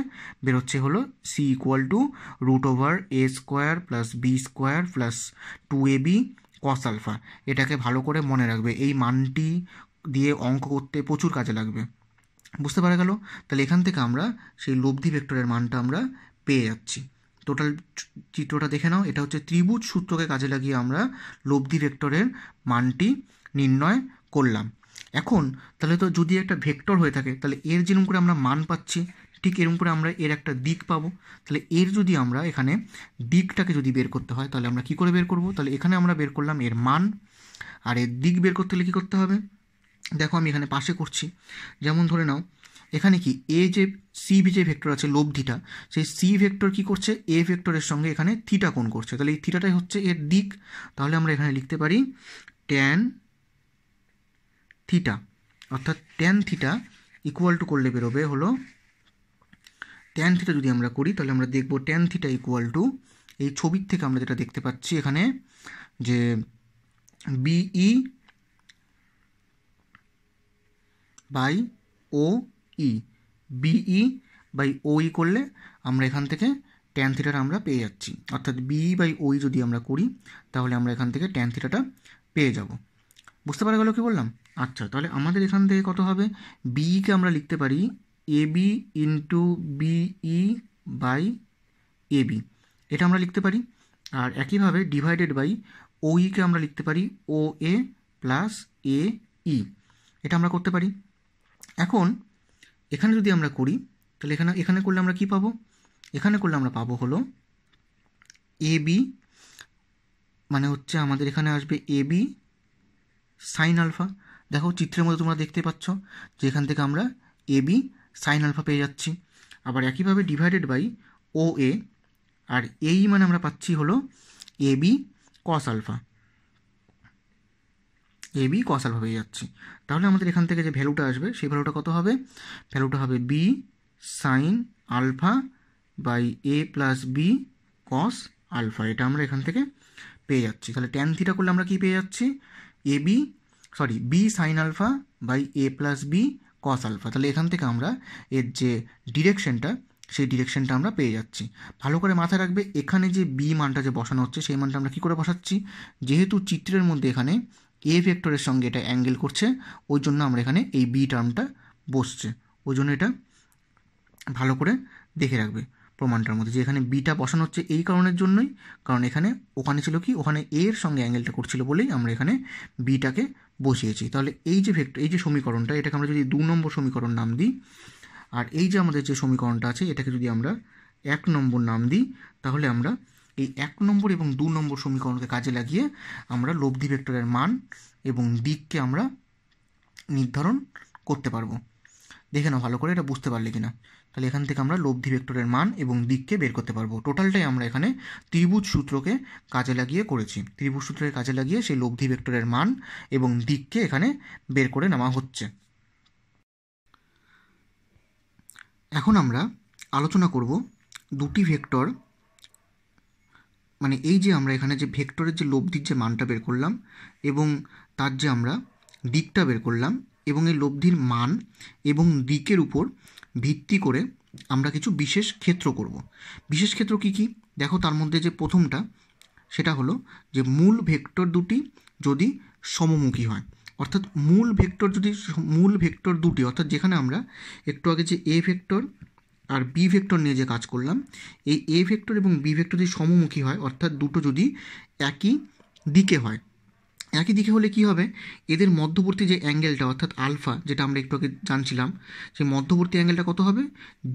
বেরোচ্ছে হলো C equal to root over A square plus B square plus two A B cos alpha এটাকে ভালো করে মনে রাখবে এই মানটি দিয়ে অঙ্ক করতে প্রচুর কাজে লাগবে বুঝতে পারা গেল তাহলে এখান থেকে আমরা সেই লব্ধি ভেক্টরের মানটা আমরা পেয়ে যাচ্ছি টোটাল চিত্রটা দেখে নাও এটা হচ্ছে ত্রিভুজ সূত্রকে কাজে লাগিয়ে আমরা লব্ধি ভেক্টরের মানটি নির্ণয় করলাম এখন তাহলে তো যদি একটা ভেক্টর হয়ে থাকে তাহলে এর যেরকম করে আমরা মান পাচ্ছি ঠিক এরকম করে আমরা এর একটা দিক পাবো তাহলে এর যদি আমরা এখানে দিকটাকে যদি বের করতে হয় তাহলে আমরা কি করে বের করব তাহলে এখানে আমরা বের করলাম এর মান আর এর দিক বের করতে হলে কী করতে হবে দেখো আমি এখানে পাশে করছি যেমন ধরে নাও এখানে কি এ যে সি বি যে ভেক্টর আছে লব্ধিটা সেই সি ভেক্টর কি করছে এ ভেক্টরের সঙ্গে এখানে থিটা কোণ করছে তাহলে এই থিটাটাই হচ্ছে এর দিক তাহলে আমরা এখানে লিখতে পারি ট্যান থিটা অর্থাৎ ট্যান থিটা ইকুয়াল টু করলে বেরোবে হলো ট্যান থিটা যদি আমরা করি তাহলে আমরা দেখব ট্যান থিটা ইকুয়াল টু এই ছবির থেকে আমরা যেটা দেখতে পাচ্ছি এখানে যে B E by O E B E by O E করলে আমরা এখান থেকে ট্যান থিটাটা আমরা পেয়ে যাচ্ছি অর্থাৎ বিই বাই ওই যদি আমরা করি তাহলে আমরা এখান থেকে ট্যান থিটাটা পেয়ে যাব বুঝতে পারা গেল কি বললাম আচ্ছা তাহলে আমাদের এখান থেকে কত হবে বিইকে e আমরা লিখতে পারি A B into B E by A B এটা আমরা লিখতে পারি আর একইভাবে ডিভাইডেড বাই ওইকে আমরা লিখতে পারি ও এ প্লাস এ ই এটা আমরা করতে পারি এখন এখানে যদি আমরা করি তাহলে এখানে এখানে করলে আমরা কি পাবো এখানে করলে আমরা পাবো হলো এ বি মানে হচ্ছে আমাদের এখানে আসবে এ বি সাইন আলফা দেখো চিত্রের মধ্যে তোমরা দেখতে পাচ্ছ যে এখান থেকে আমরা এ বি সাইন আলফা পেয়ে যাচ্ছি আবার একইভাবে ডিভাইডেড বাই ও এ আর এই e মানে আমরা পাচ্ছি হলো A B cos alpha A B cos alpha পেয়ে যাচ্ছি তাহলে আমাদের এখান থেকে যে ভ্যালুটা আসবে সেই ভ্যালুটা কত হবে ভ্যালুটা হবে B sine alpha by A plus B cos alpha এটা আমরা এখান থেকে পেয়ে যাচ্ছি তাহলে ট্যান থিটা করলে আমরা কি পেয়ে যাচ্ছি A B sorry B sine alpha by A plus B cos alpha তাহলে এখান থেকে আমরা এর যে ডিরেকশনটা সেই ডিরেকশনটা আমরা পেয়ে যাচ্ছি ভালো করে মাথায় রাখবে এখানে যে বি মানটা যে বসানো হচ্ছে সেই মানটা আমরা কী করে বসাচ্ছি যেহেতু চিত্রের মধ্যে এখানে এ ভেক্টরের সঙ্গে এটা অ্যাঙ্গেল করছে ওই জন্য আমরা এখানে এই বি টার্মটা বসছে ওই জন্য এটা ভালো করে দেখে রাখবে প্রমাণটার মধ্যে যে এখানে বিটা বসানো হচ্ছে এই কারণের জন্যই কারণ এখানে ওখানে ছিল কি ওখানে এর সঙ্গে অ্যাঙ্গেলটা করছিল বলেই আমরা এখানে বিটাকে বসিয়েছি তাহলে এই যে ভেক্টর এই যে সমীকরণটা এটাকে আমরা যদি দু নম্বর সমীকরণ নাম দিই আর এই যে আমাদের যে সমীকরণটা আছে এটাকে যদি আমরা এক নম্বর নাম দিই তাহলে আমরা এই এক নম্বর এবং দু নম্বর সমীকরণকে কাজে লাগিয়ে আমরা লব্ধি ভেক্টরের মান এবং দিককে আমরা নির্ধারণ করতে পারবো দেখে নাও ভালো করে এটা বুঝতে পারলে কিনা তাহলে এখান থেকে আমরা লব্ধি ভেক্টরের মান এবং দিককে বের করতে পারবো টোটালটাই আমরা এখানে ত্রিভুজ সূত্রকে কাজে লাগিয়ে করেছি ত্রিভুজ সূত্রকে কাজে লাগিয়ে সেই লব্ধি ভেক্টরের মান এবং দিককে এখানে বের করে নেওয়া হচ্ছে এখন আমরা আলোচনা করব দুটি ভেক্টর মানে এই যে আমরা এখানে যে ভেক্টরের যে লব্ধির যে মানটা বের করলাম এবং তার যে আমরা দিকটা বের করলাম এবং এই লব্ধির মান এবং দিকের উপর ভিত্তি করে আমরা কিছু বিশেষ ক্ষেত্র করব। বিশেষ ক্ষেত্র কি কি দেখো তার মধ্যে যে প্রথমটা সেটা হলো যে মূল ভেক্টর দুটি যদি সমমুখী হয় অর্থাৎ মূল ভেক্টর যদি মূল ভেক্টর দুটি অর্থাৎ যেখানে আমরা একটু আগে যে এ ভেক্টর আর বি ভেক্টর নিয়ে যে কাজ করলাম এই এ ভেক্টর এবং বি ভেক্টর যদি সমমুখী হয় অর্থাৎ দুটো যদি একই দিকে হয় একই দিকে হলে কি হবে এদের মধ্যবর্তী যে অ্যাঙ্গেলটা অর্থাৎ আলফা যেটা আমরা একটু আগে জানছিলাম সেই মধ্যবর্তী অ্যাঙ্গেলটা কত হবে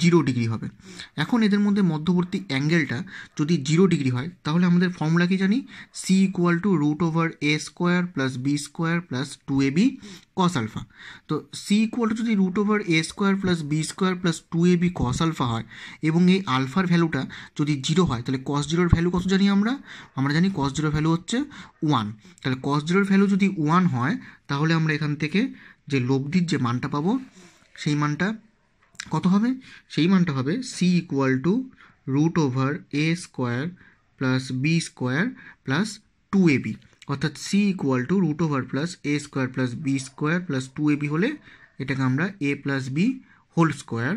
জিরো ডিগ্রি হবে এখন এদের মধ্যে মধ্যবর্তী অ্যাঙ্গেলটা যদি জিরো ডিগ্রি হয় তাহলে আমাদের ফর্মুলা কি জানি C equal to root over A square plus B square plus two A B cos alpha তো সি ইকুয়াল টু যদি root over A square plus B square plus two A B cos alpha হয় এবং এই আলফার ভ্যালুটা যদি zero হয় তাহলে কস জিরোর ভ্যালু কত জানি আমরা আমরা জানি কস জিরোর ভ্যালু হচ্ছে ওয়ান তাহলে কস জিরোর ভ্যালু যদি ওয়ান হয় তাহলে আমরা এখান থেকে যে লব্ধির যে মানটা পাবো সেই মানটা কত হবে সেই মানটা হবে C equal to root over A square plus B square plus two A B অর্থাৎ C equal to root over plus A square plus B square plus two A B হলে এটাকে আমরা A plus B whole square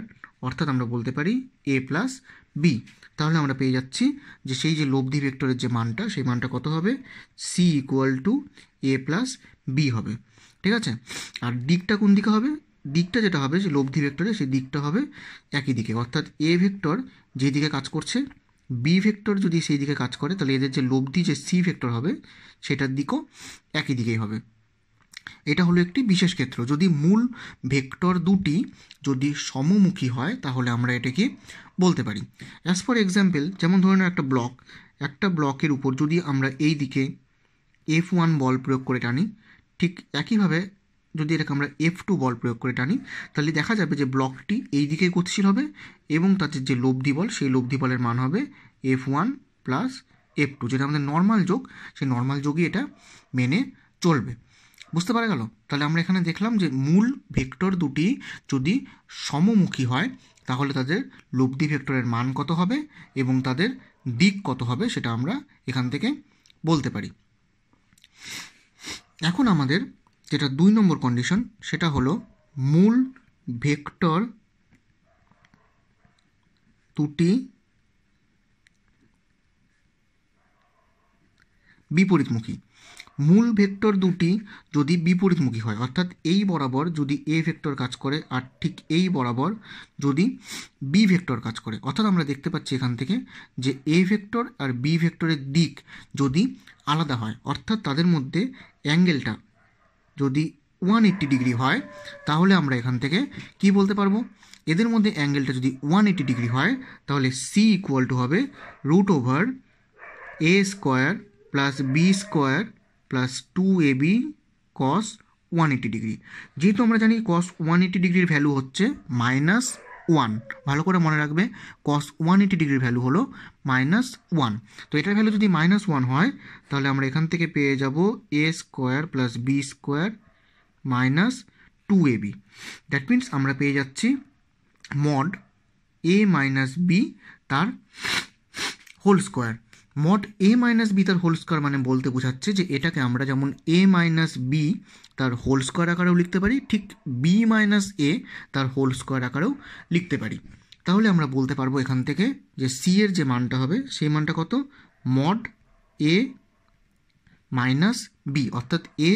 অর্থাৎ আমরা বলতে পারি এ plus B তাহলে আমরা পেয়ে যাচ্ছি যে সেই যে লব্ধি ভেক্টরের যে মানটা সেই মানটা কত হবে C equal to A plus B হবে ঠিক আছে আর দিকটা কোন দিকে হবে দিকটা যেটা হবে সেই লব্ধি ভেক্টরে সেই দিকটা হবে একই দিকে অর্থাৎ এ ভেক্টর যেদিকে কাজ করছে বি ভেক্টর যদি সেই দিকে কাজ করে তাহলে এদের যে লব্ধি যে সি ভেক্টর হবে সেটার দিকও একই দিকেই হবে এটা হলো একটি বিশেষ ক্ষেত্র যদি মূল ভেক্টর দুটি যদি সমমুখী হয় তাহলে আমরা এটাকে বলতে পারি অ্যাজ ফর এক্সাম্পল যেমন ধরুন একটা ব্লক একটা ব্লকের উপর যদি আমরা এই দিকে এফ ওয়ান বল প্রয়োগ করে টানি ঠিক একইভাবে যদি এটাকে আমরা এফ টু বল প্রয়োগ করে টানি তাহলে দেখা যাবে যে ব্লকটি এই দিকে গতিশীল হবে এবং তাতে যে লব্ধি বল সেই লব্ধি বলের মান হবে F one plus F two যেটা আমাদের নর্মাল যোগ সেই নর্মাল যোগই এটা মেনে চলবে বুঝতে পারা গেল তাহলে আমরা এখানে দেখলাম যে মূল ভেক্টর দুটি যদি সমমুখী হয় তাহলে তাদের লুব্ধি ভেক্টরের মান কত হবে এবং তাদের দিক কত হবে সেটা আমরা এখান থেকে বলতে পারি এখন আমাদের যেটা দুই নম্বর কন্ডিশন সেটা হলো মূল ভেক্টর দুটি বিপরীতমুখী মূল ভেক্টর দুটি যদি বিপরীতমুখী হয় অর্থাৎ এই বরাবর যদি এ ভেক্টর কাজ করে আর ঠিক এই বরাবর যদি বি ভেক্টর কাজ করে অর্থাৎ আমরা দেখতে পাচ্ছি এখান থেকে যে এ ভেক্টর আর বি ভেক্টরের দিক যদি আলাদা হয় অর্থাৎ তাদের মধ্যে অ্যাঙ্গেলটা যদি ওয়ান এইট্টি ডিগ্রি হয় তাহলে আমরা এখান থেকে কি বলতে পারবো এদের মধ্যে অ্যাঙ্গেলটা যদি ওয়ান এইটি ডিগ্রি হয় তাহলে সি ইকুয়াল টু হবে root over A square plus B square plus two A B cos one eighty degree যেহেতু আমরা জানি কস ওয়ান এইটি ডিগ্রির ভ্যালু হচ্ছে মাইনাস ওয়ান ভালো করে মনে রাখবে কস ওয়ান এইটি ডিগ্রির ভ্যালু হলো মাইনাস ওয়ান তো এটার ভ্যালু যদি মাইনাস ওয়ান হয় তাহলে আমরা এখান থেকে পেয়ে যাব A square plus B square minus two A B that means আমরা পেয়ে যাচ্ছি মড এ মাইনাস বি তার whole square mod A minus B তার হোল স্কোয়ার মানে বলতে বোঝাচ্ছে যে এটাকে আমরা যেমন এ মাইনাস বি তার হোল স্কোয়ার আকারেও লিখতে পারি ঠিক বি মাইনাস এ তার হোল স্কোয়ার আকারেও লিখতে পারি তাহলে আমরা বলতে পারবো এখান থেকে যে সি এর যে মানটা হবে সেই মানটা কত মড এ মাইনাস বি অর্থাৎ এ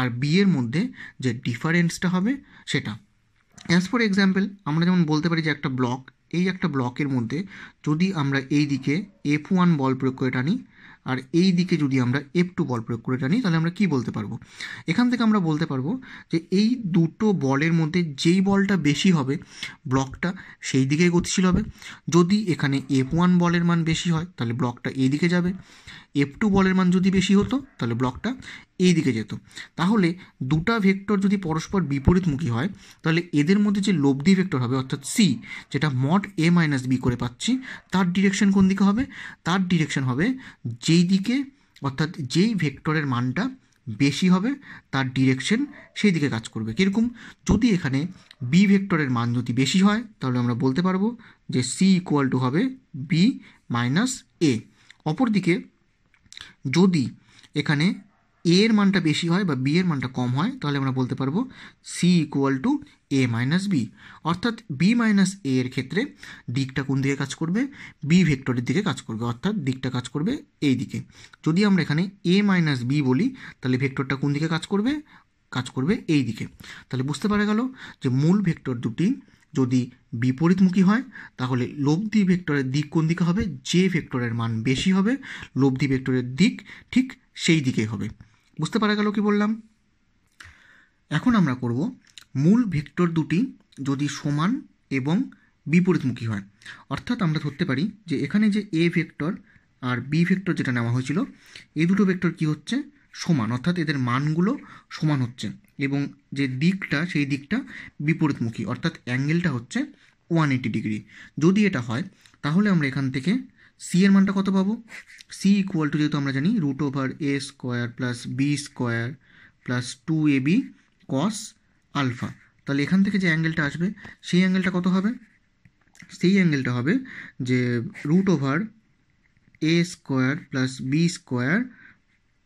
আর বি এর মধ্যে যে ডিফারেন্সটা হবে সেটা অ্যাজ ফর এক্সাম্পল আমরা যেমন বলতে পারি যে একটা ব্লক এই একটা ব্লকের মধ্যে যদি আমরা এই দিকে এফ ওয়ান বল প্রয়োগ করে টানি আর এই দিকে যদি আমরা এফ টু বল প্রয়োগ করে টানি তাহলে আমরা কি বলতে পারবো এখান থেকে আমরা বলতে পারবো যে এই দুটো বলের মধ্যে যেই বলটা বেশি হবে ব্লকটা সেই দিকে গতিশীল হবে যদি এখানে এফ ওয়ান বলের মান বেশি হয় তাহলে ব্লকটা এই দিকে যাবে এফ টু বলের মান যদি বেশি হতো তাহলে ব্লকটা এই দিকে যেত তাহলে দুটা ভেক্টর যদি পরস্পর বিপরীতমুখী হয় তাহলে এদের মধ্যে যে লব্ধি ভেক্টর হবে অর্থাৎ সি যেটা মড এ মাইনাস বি করে পাচ্ছি তার ডিরেকশন কোন দিকে হবে তার ডিরেকশন হবে যেই দিকে অর্থাৎ যেই ভেক্টরের মানটা বেশি হবে তার ডিরেকশন সেই দিকে কাজ করবে কীরকম যদি এখানে বি ভেক্টরের মান যদি বেশি হয় তাহলে আমরা বলতে পারবো যে সি ইকুয়াল টু হবে বি মাইনাস এ অপরদিকে যদি এখানে এ এর মানটা বেশি হয় বা বি এর মানটা কম হয় তাহলে আমরা বলতে পারবো C equal to A minus B অর্থাৎ বি মাইনাস এ এর ক্ষেত্রে দিকটা কোন দিকে কাজ করবে বি ভেক্টরের দিকে কাজ করবে অর্থাৎ দিকটা কাজ করবে এই দিকে যদি আমরা এখানে এ মাইনাস বি বলি তাহলে ভেক্টরটা কোন দিকে কাজ করবে কাজ করবে এই দিকে তাহলে বুঝতে পারা গেল যে মূল ভেক্টর দুটি যদি বিপরীতমুখী হয় তাহলে লব্ধি ভেক্টরের দিক কোন দিকে হবে যে ভেক্টরের মান বেশি হবে লব্ধি ভেক্টরের দিক ঠিক সেই দিকেই হবে বুঝতে পারা গেল কি বললাম এখন আমরা করব মূল ভেক্টর দুটি যদি সমান এবং বিপরীতমুখী হয় অর্থাৎ আমরা ধরতে পারি যে এখানে যে এ ভেক্টর আর বি ভেক্টর যেটা নেওয়া হয়েছিল এই দুটো ভেক্টর কি হচ্ছে সমান অর্থাৎ এদের মানগুলো সমান হচ্ছে এবং যে দিকটা সেই দিকটা বিপরীতমুখী অর্থাৎ অ্যাঙ্গেলটা হচ্ছে ওয়ান এইটি ডিগ্রি যদি এটা হয় তাহলে আমরা এখান থেকে সি এর মানটা কত পাবো সি ইকুয়াল টু যেহেতু আমরা জানি root over A square plus B square plus two A B cos alpha তাহলে এখান থেকে যে অ্যাঙ্গেলটা আসবে সেই অ্যাঙ্গেলটা কত হবে সেই অ্যাঙ্গেলটা হবে যে root over A square plus B square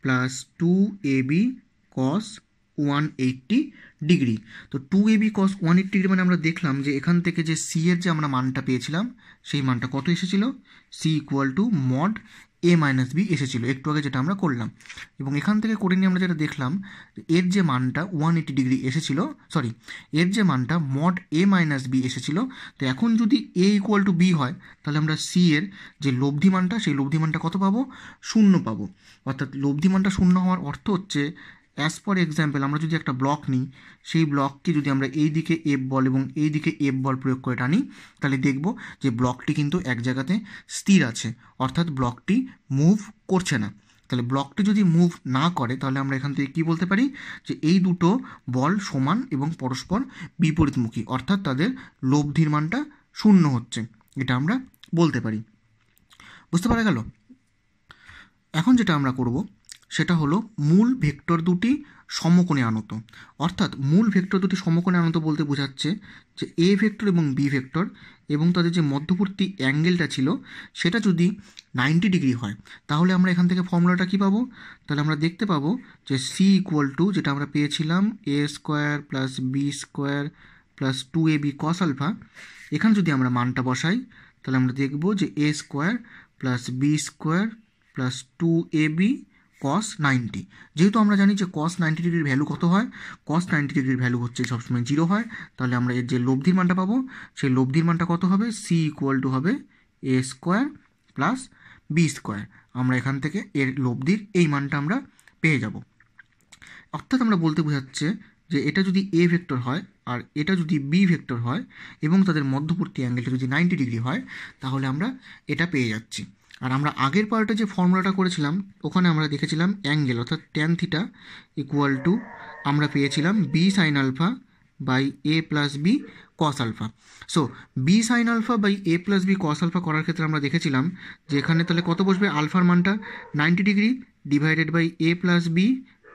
plus two A B cos one degree তো two A B cos one eighty degree মানে আমরা দেখলাম যে এখান থেকে যে সি এর যে আমরা মানটা পেয়েছিলাম সেই মানটা কত এসেছিল C equal to mod A minus B এসেছিল একটু আগে যেটা আমরা করলাম এবং এখান থেকে করে নিয়ে আমরা যেটা দেখলাম এর যে মানটা ওয়ান এইটি ডিগ্রি এসেছিল সরি এর যে মানটা মড এ মাইনাস বি এসেছিল তো এখন যদি এ ইকুয়াল টু বি হয় তাহলে আমরা সি এর যে লব্ধি মানটা সেই লব্ধি মানটা কত পাবো শূন্য পাবো অর্থাৎ লব্ধি মানটা শূন্য হওয়ার অর্থ হচ্ছে অ্যাজ পার এক্সাম্পল আমরা যদি একটা ব্লক নিই সেই ব্লককে যদি আমরা এই দিকে এফ বল এবং এই দিকে এফ বল প্রয়োগ করে টানি তাহলে দেখব যে ব্লকটি কিন্তু এক জায়গাতে স্থির আছে অর্থাৎ ব্লকটি মুভ করছে না তাহলে ব্লকটি যদি মুভ না করে তাহলে আমরা এখান থেকে কি বলতে পারি যে এই দুটো বল সমান এবং পরস্পর বিপরীতমুখী অর্থাৎ তাদের লব্ধির মানটা শূন্য হচ্ছে এটা আমরা বলতে পারি বুঝতে পারা গেল এখন যেটা আমরা করব সেটা হলো মূল ভেক্টর দুটি সমকোণে আনত অর্থাৎ মূল ভেক্টর দুটি সমকোণে আনত বলতে বোঝাচ্ছে যে এ ভেক্টর এবং বি ভেক্টর এবং তাদের যে মধ্যবর্তী অ্যাঙ্গেলটা ছিল সেটা যদি নাইনটি ডিগ্রি হয় তাহলে আমরা এখান থেকে ফর্মুলাটা কী পাবো তাহলে আমরা দেখতে পাবো যে সি ইকুয়াল টু যেটা আমরা পেয়েছিলাম A square plus B square plus two A B cos alpha এখানে যদি আমরা মানটা বসাই তাহলে আমরা দেখব যে A square plus B square plus two A B cos ninety যেহেতু আমরা জানি যে কস নাইনটি ডিগ্রির ভ্যালু কত হয় কস নাইনটি ডিগ্রির ভ্যালু হচ্ছে সবসময় জিরো হয় তাহলে আমরা এর যে লব্ধির মানটা পাবো সেই লব্ধির মানটা কত হবে সি ইকুয়াল টু হবে A square plus B square আমরা এখান থেকে এর লব্ধির এই মানটা আমরা পেয়ে যাব অর্থাৎ আমরা বলতে বোঝাচ্ছে যে এটা যদি এ ভেক্টর হয় আর এটা যদি বি ভেক্টর হয় এবং তাদের মধ্যবর্তী অ্যাঙ্গেলটা যদি নাইনটি ডিগ্রি হয় তাহলে আমরা এটা পেয়ে যাচ্ছি আর আমরা আগের পার্টে যে ফর্মুলাটা করেছিলাম ওখানে আমরা দেখেছিলাম অ্যাঙ্গেল অর্থাৎ ট্যান থিটা ইকুয়াল টু আমরা পেয়েছিলাম B sine alpha by A plus B cos alpha so B sine alpha by A plus B cos alpha করার ক্ষেত্রে আমরা দেখেছিলাম যে এখানে তাহলে কত বসবে আলফার মানটা ninety degree divided by A plus B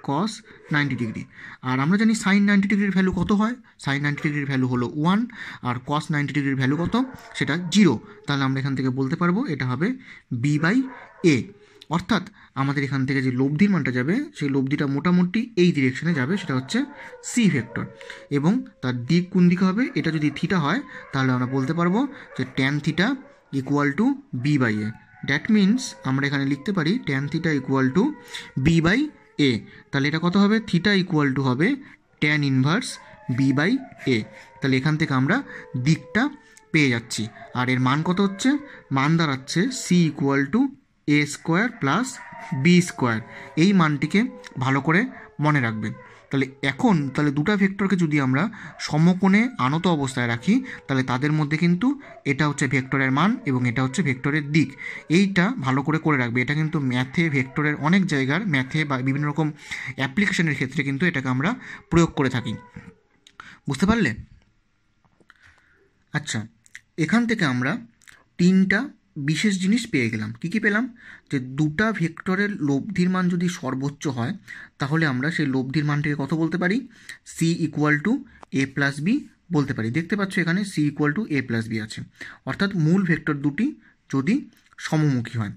cos ninety degree আর আমরা জানি সাইন নাইনটি ডিগ্রির ভ্যালু কত হয় সাইন নাইনটি ডিগ্রির ভ্যালু হলো ওয়ান আর কস নাইনটি ডিগ্রির ভ্যালু কত সেটা জিরো তাহলে আমরা এখান থেকে বলতে পারবো এটা হবে বি বাই এ অর্থাৎ আমাদের এখান থেকে যে লব্ধির মানটা যাবে সেই লব্ধিটা মোটামুটি এই ডিরেকশনে যাবে সেটা হচ্ছে সি ভেক্টর এবং তার দিক কোন দিকে হবে এটা যদি থিটা হয় তাহলে আমরা বলতে পারবো যে tan theta equal to B by A that means আমরা এখানে লিখতে পারি tan theta equal to B by A তাহলে এটা কত হবে থিটা ইকুয়াল টু হবে tan inverse B by A তাহলে এখান থেকে আমরা দিকটা পেয়ে যাচ্ছি আর এর মান কত হচ্ছে মান দাঁড়াচ্ছে C equal to A square plus B square এই মানটিকে ভালো করে মনে রাখবেন তাহলে এখন তাহলে দুটা ভেক্টরকে যদি আমরা সমকোণে আনত অবস্থায় রাখি তাহলে তাদের মধ্যে কিন্তু এটা হচ্ছে ভেক্টরের মান এবং এটা হচ্ছে ভেক্টরের দিক এইটা ভালো করে করে রাখবে এটা কিন্তু ম্যাথে ভেক্টরের অনেক জায়গার ম্যাথে বা বিভিন্ন রকম অ্যাপ্লিকেশনের ক্ষেত্রে কিন্তু এটাকে আমরা প্রয়োগ করে থাকি বুঝতে পারলে আচ্ছা এখান থেকে আমরা তিনটা বিশেষ জিনিস পেয়ে গেলাম কী কী পেলাম যে দুটা ভেক্টরের লব্ধির মান যদি সর্বোচ্চ হয় তাহলে আমরা সেই লব্ধির মানটিকে কত বলতে পারি C equal to A plus B বলতে পারি দেখতে পাচ্ছ এখানে C equal to A plus B আছে অর্থাৎ মূল ভেক্টর দুটি যদি সমমুখী হয়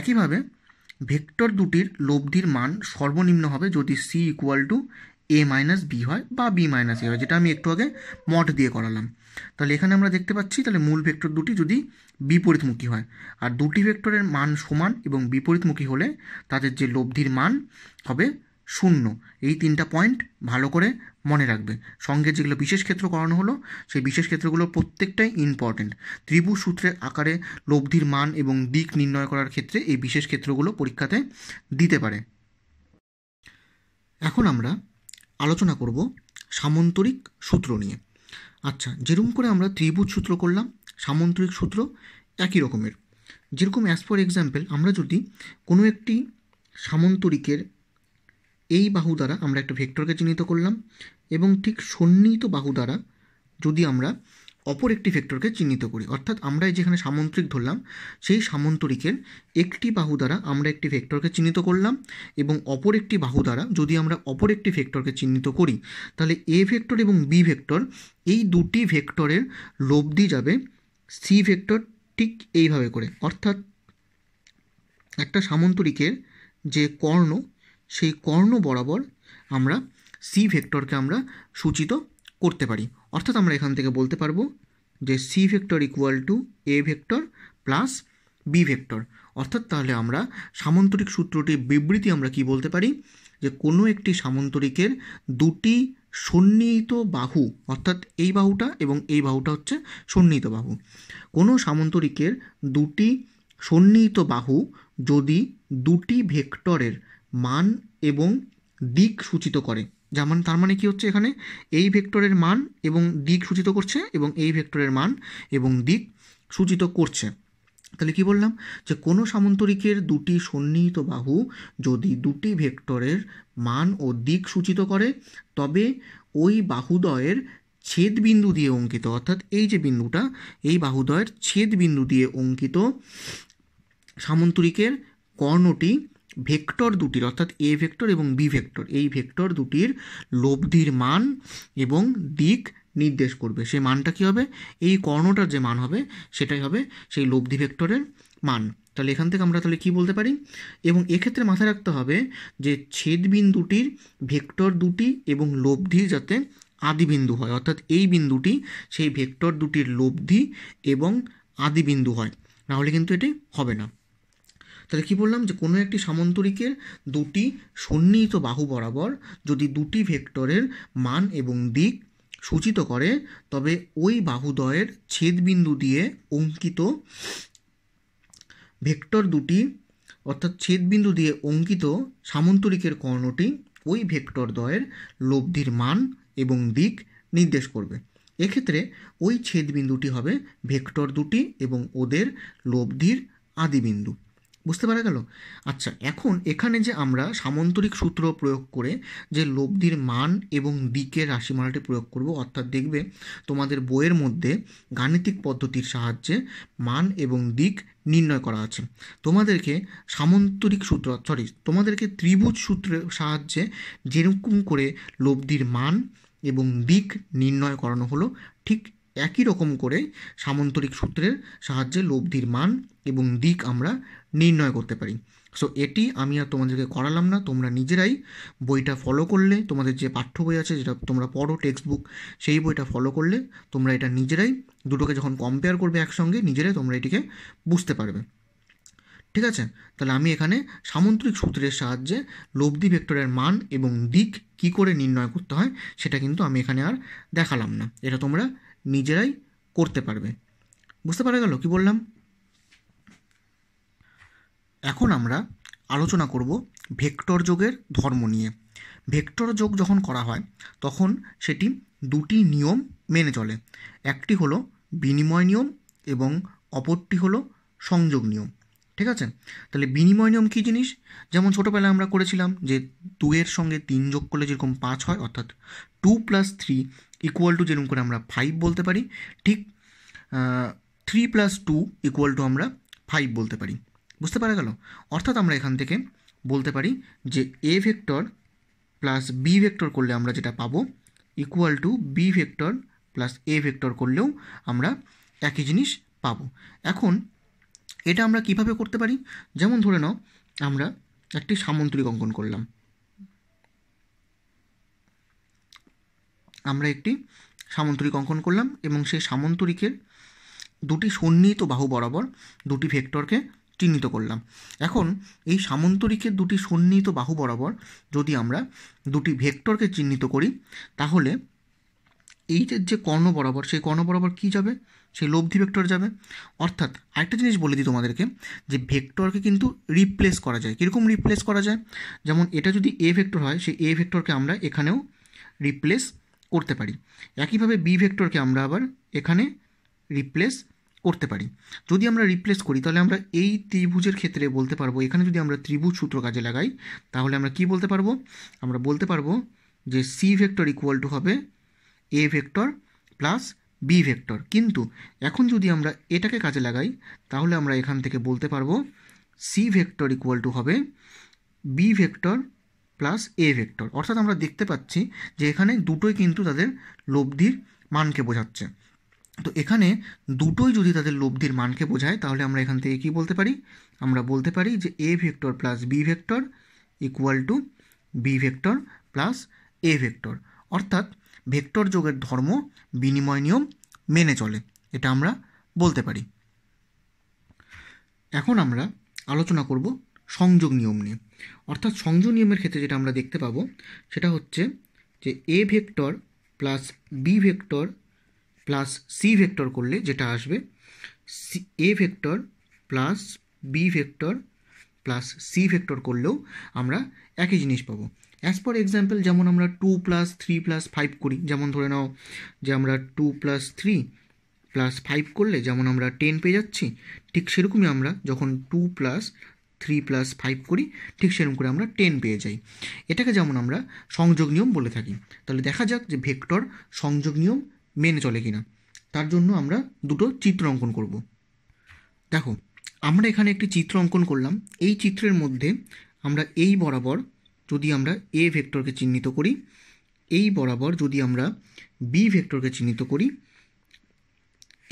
একইভাবে ভেক্টর দুটির লব্ধির মান সর্বনিম্ন হবে যদি C equal to A minus B হয় বা বি মাইনাস এ হয় যেটা আমি একটু আগে মট দিয়ে করালাম তাহলে এখানে আমরা দেখতে পাচ্ছি তাহলে মূল ভেক্টর দুটি যদি বিপরীতমুখী হয় আর দুটি ভেক্টরের মান সমান এবং বিপরীতমুখী হলে তাদের যে লব্ধির মান হবে শূন্য এই তিনটা পয়েন্ট ভালো করে মনে রাখবে সঙ্গে যেগুলো বিশেষ ক্ষেত্র করানো হলো সেই বিশেষ ক্ষেত্রগুলো প্রত্যেকটাই ইম্পর্টেন্ট ত্রিভুজ সূত্রের আকারে লব্ধির মান এবং দিক নির্ণয় করার ক্ষেত্রে এই বিশেষ ক্ষেত্রগুলো পরীক্ষাতে দিতে পারে এখন আমরা আলোচনা করব সামন্তরিক সূত্র নিয়ে আচ্ছা যেরকম করে আমরা ত্রিভুজ সূত্র করলাম সামন্তরিক সূত্র একই রকমের যেরকম অ্যাজ ফর এক্সাম্পল আমরা যদি কোনো একটি সামন্তরিকের এই বাহু দ্বারা আমরা একটা ভেক্টরকে চিহ্নিত করলাম এবং ঠিক সন্নিহিত বাহু দ্বারা যদি আমরা অপর একটি ভেক্টরকে চিহ্নিত করি অর্থাৎ আমরা যেখানে সামন্ত্রিক ধরলাম সেই সামন্তরিকের একটি বাহু দ্বারা আমরা একটি ভেক্টরকে চিহ্নিত করলাম এবং অপর একটি বাহু দ্বারা যদি আমরা অপর একটি ভেক্টরকে চিহ্নিত করি তাহলে এ ভেক্টর এবং বি ভেক্টর এই দুটি ভেক্টরের লব্ধি যাবে সি ভেক্টর ঠিক এইভাবে করে অর্থাৎ একটা সামন্তরিকের যে কর্ণ সেই কর্ণ বরাবর আমরা সি ভেক্টরকে আমরা সূচিত করতে পারি অর্থাৎ আমরা এখান থেকে বলতে পারবো যে C vector equal to A vector plus B vector অর্থাৎ তাহলে আমরা সামন্তরিক সূত্রটির বিবৃতি আমরা কি বলতে পারি যে কোনো একটি সামন্তরিকের দুটি সন্নিহিত বাহু অর্থাৎ এই বাহুটা এবং এই বাহুটা হচ্ছে সন্নিহিত বাহু কোনো সামন্তরিকের দুটি সন্নিহিত বাহু যদি দুটি ভেক্টরের মান এবং দিক সূচিত করে যা মানে তার মানে কি হচ্ছে এখানে এই ভেক্টরের মান এবং দিক সূচিত করছে এবং এই ভেক্টরের মান এবং দিক সূচিত করছে তাহলে কি বললাম যে কোনো সামন্তরিকের দুটি সন্নিহিত বাহু যদি দুটি ভেক্টরের মান ও দিক সূচিত করে তবে ওই বাহুদয়ের ছেদ বিন্দু দিয়ে অঙ্কিত অর্থাৎ এই যে বিন্দুটা এই বাহুদয়ের ছেদ বিন্দু দিয়ে অঙ্কিত সামন্তরিকের কর্ণটি ভেক্টর দুটির অর্থাৎ এ ভেক্টর এবং বি ভেক্টর এই ভেক্টর দুটির লব্ধির মান এবং দিক নির্দেশ করবে সেই মানটা কী হবে এই কর্ণটার যে মান হবে সেটাই হবে সেই লব্ধি ভেক্টরের মান তাহলে এখান থেকে আমরা তাহলে কি বলতে পারি এবং এক্ষেত্রে মাথায় রাখতে হবে যে ছেদ বিন্দুটির ভেক্টর দুটি এবং লব্ধি যাতে আদি বিন্দু হয় অর্থাৎ এই বিন্দুটি সেই ভেক্টর দুটির লব্ধি এবং আদি বিন্দু হয় নাহলে কিন্তু এটি হবে না তাহলে কি বললাম যে কোনো একটি সামন্তরিকের দুটি সন্নিহিত বাহু বরাবর যদি দুটি ভেক্টরের মান এবং দিক সূচিত করে তবে ওই বাহুদ্বয়ের ছেদবিন্দু দিয়ে অঙ্কিত ভেক্টর দুটি অর্থাৎ ছেদবিন্দু দিয়ে অঙ্কিত সামন্তরিকের কর্ণটি ওই ভেক্টর দয়ের লব্ধির মান এবং দিক নির্দেশ করবে এক্ষেত্রে ওই ছেদবিন্দুটি হবে ভেক্টর দুটি এবং ওদের লব্ধির আদিবিন্দু বুঝতে পারা গেল আচ্ছা এখন এখানে যে আমরা সামন্তরিক সূত্র প্রয়োগ করে যে লব্ধির মান এবং দিকের রাশিমালাটি প্রয়োগ করব অর্থাৎ দেখবে তোমাদের বইয়ের মধ্যে গাণিতিক পদ্ধতির সাহায্যে মান এবং দিক নির্ণয় করা আছে তোমাদেরকে সামন্তরিক সূত্র সরি তোমাদেরকে ত্রিভুজ সূত্রের সাহায্যে যেরকম করে লব্ধির মান এবং দিক নির্ণয় করানো হলো ঠিক একই রকম করে সামন্তরিক সূত্রের সাহায্যে লব্ধির মান এবং দিক আমরা নির্ণয় করতে পারি সো এটি আমি আর তোমাদেরকে করালাম না তোমরা নিজেরাই বইটা ফলো করলে তোমাদের যে পাঠ্য বই আছে যেটা তোমরা পড়ো টেক্সট বুক সেই বইটা ফলো করলে তোমরা এটা নিজেরাই দুটোকে যখন কম্পেয়ার করবে একসঙ্গে নিজেরাই তোমরা এটিকে বুঝতে পারবে ঠিক আছে তাহলে আমি এখানে সামুদ্রিক সূত্রের সাহায্যে লব্ধি ভেক্টরের মান এবং দিক কি করে নির্ণয় করতে হয় সেটা কিন্তু আমি এখানে আর দেখালাম না এটা তোমরা নিজেরাই করতে পারবে বুঝতে পারা গেল কি বললাম এখন আমরা আলোচনা করব ভেক্টর যোগের ধর্ম নিয়ে ভেক্টর যোগ যখন করা হয় তখন সেটি দুটি নিয়ম মেনে চলে একটি হলো বিনিময় নিয়ম এবং অপরটি হলো সংযোগ নিয়ম ঠিক আছে তাহলে বিনিময় নিয়ম কী জিনিস যেমন ছোটোবেলায় আমরা করেছিলাম যে দুয়ের সঙ্গে তিন যোগ করলে যেরকম পাঁচ হয় অর্থাৎ two plus three equal to যেরকম করে আমরা ফাইভ বলতে পারি ঠিক three plus two equal to আমরা ফাইভ বলতে পারি বুঝতে পারা গেল অর্থাৎ আমরা এখান থেকে বলতে পারি যে A vector plus B vector করলে আমরা যেটা পাবো equal to B vector plus A vector করলেও আমরা একই জিনিস পাব এখন এটা আমরা কিভাবে করতে পারি যেমন ধরে নাও আমরা একটি সামন্তরিক অঙ্কন করলাম আমরা একটি সামন্তরিক অঙ্কন করলাম এবং সেই সামন্তরিকের দুটি সন্নিহিত বাহু বরাবর দুটি ভেক্টরকে চিহ্নিত করলাম এখন এই সামন্তরিকের দুটি সন্নিহিত বাহু বরাবর যদি আমরা দুটি ভেক্টরকে চিহ্নিত করি তাহলে এইটের যে কর্ণ বরাবর সেই কর্ণ বরাবর কী যাবে সেই লব্ধি ভেক্টর যাবে অর্থাৎ আরেকটা জিনিস বলে দিই তোমাদেরকে যে ভেক্টরকে কিন্তু রিপ্লেস করা যায় কীরকম রিপ্লেস করা যায় যেমন এটা যদি এ ভেক্টর হয় সেই এ ভেক্টরকে আমরা এখানেও রিপ্লেস করতে পারি একইভাবে বি ভেক্টরকে আমরা আবার এখানে রিপ্লেস করতে পারি যদি আমরা রিপ্লেস করি তাহলে আমরা এই ত্রিভুজের ক্ষেত্রে বলতে পারবো এখানে যদি আমরা ত্রিভুজ সূত্র কাজে লাগাই তাহলে আমরা কি বলতে পারবো আমরা বলতে পারবো যে সি ভেক্টর ইকুয়াল টু হবে A vector plus B vector কিন্তু এখন যদি আমরা এটাকে কাজে লাগাই তাহলে আমরা এখান থেকে বলতে পারবো সি ভেক্টর ইকুয়াল টু হবে B vector plus A vector অর্থাৎ আমরা দেখতে পাচ্ছি যে এখানে দুটোই কিন্তু তাদের লব্ধির মানকে বোঝাচ্ছে তো এখানে দুটোই যদি তাদের লব্ধির মানকে বোঝায় তাহলে আমরা এখান থেকে কি বলতে পারি আমরা বলতে পারি যে A vector plus B vector equal to B vector plus A vector অর্থাৎ ভেক্টর যোগের ধর্ম বিনিময় নিয়ম মেনে চলে এটা আমরা বলতে পারি এখন আমরা আলোচনা করব সংযোগ নিয়ম নিয়ে অর্থাৎ সংযোগ নিয়মের ক্ষেত্রে যেটা আমরা দেখতে পাবো সেটা হচ্ছে যে A vector plus B vector plus C vector করলে যেটা আসবে C A vector plus B vector plus C vector করলেও আমরা একই জিনিস পাবো অ্যাজ পার এক্সাম্পল যেমন আমরা two plus three plus five করি যেমন ধরে নাও যে আমরা two plus three plus five করলে যেমন আমরা টেন পেয়ে যাচ্ছি ঠিক সেরকমই আমরা যখন two plus three plus five করি ঠিক সেরকম করে আমরা টেন পেয়ে যাই এটাকে যেমন আমরা সংযোগ নিয়ম বলে থাকি তাহলে দেখা যাক যে ভেক্টর সংযোগ নিয়ম মেনে চলে কিনা তার জন্য আমরা দুটো চিত্র অঙ্কন করব দেখো আমরা এখানে একটি চিত্র অঙ্কন করলাম এই চিত্রের মধ্যে আমরা এই বরাবর যদি আমরা এ ভেক্টরকে চিহ্নিত করি এই বরাবর যদি আমরা বি ভেক্টরকে চিহ্নিত করি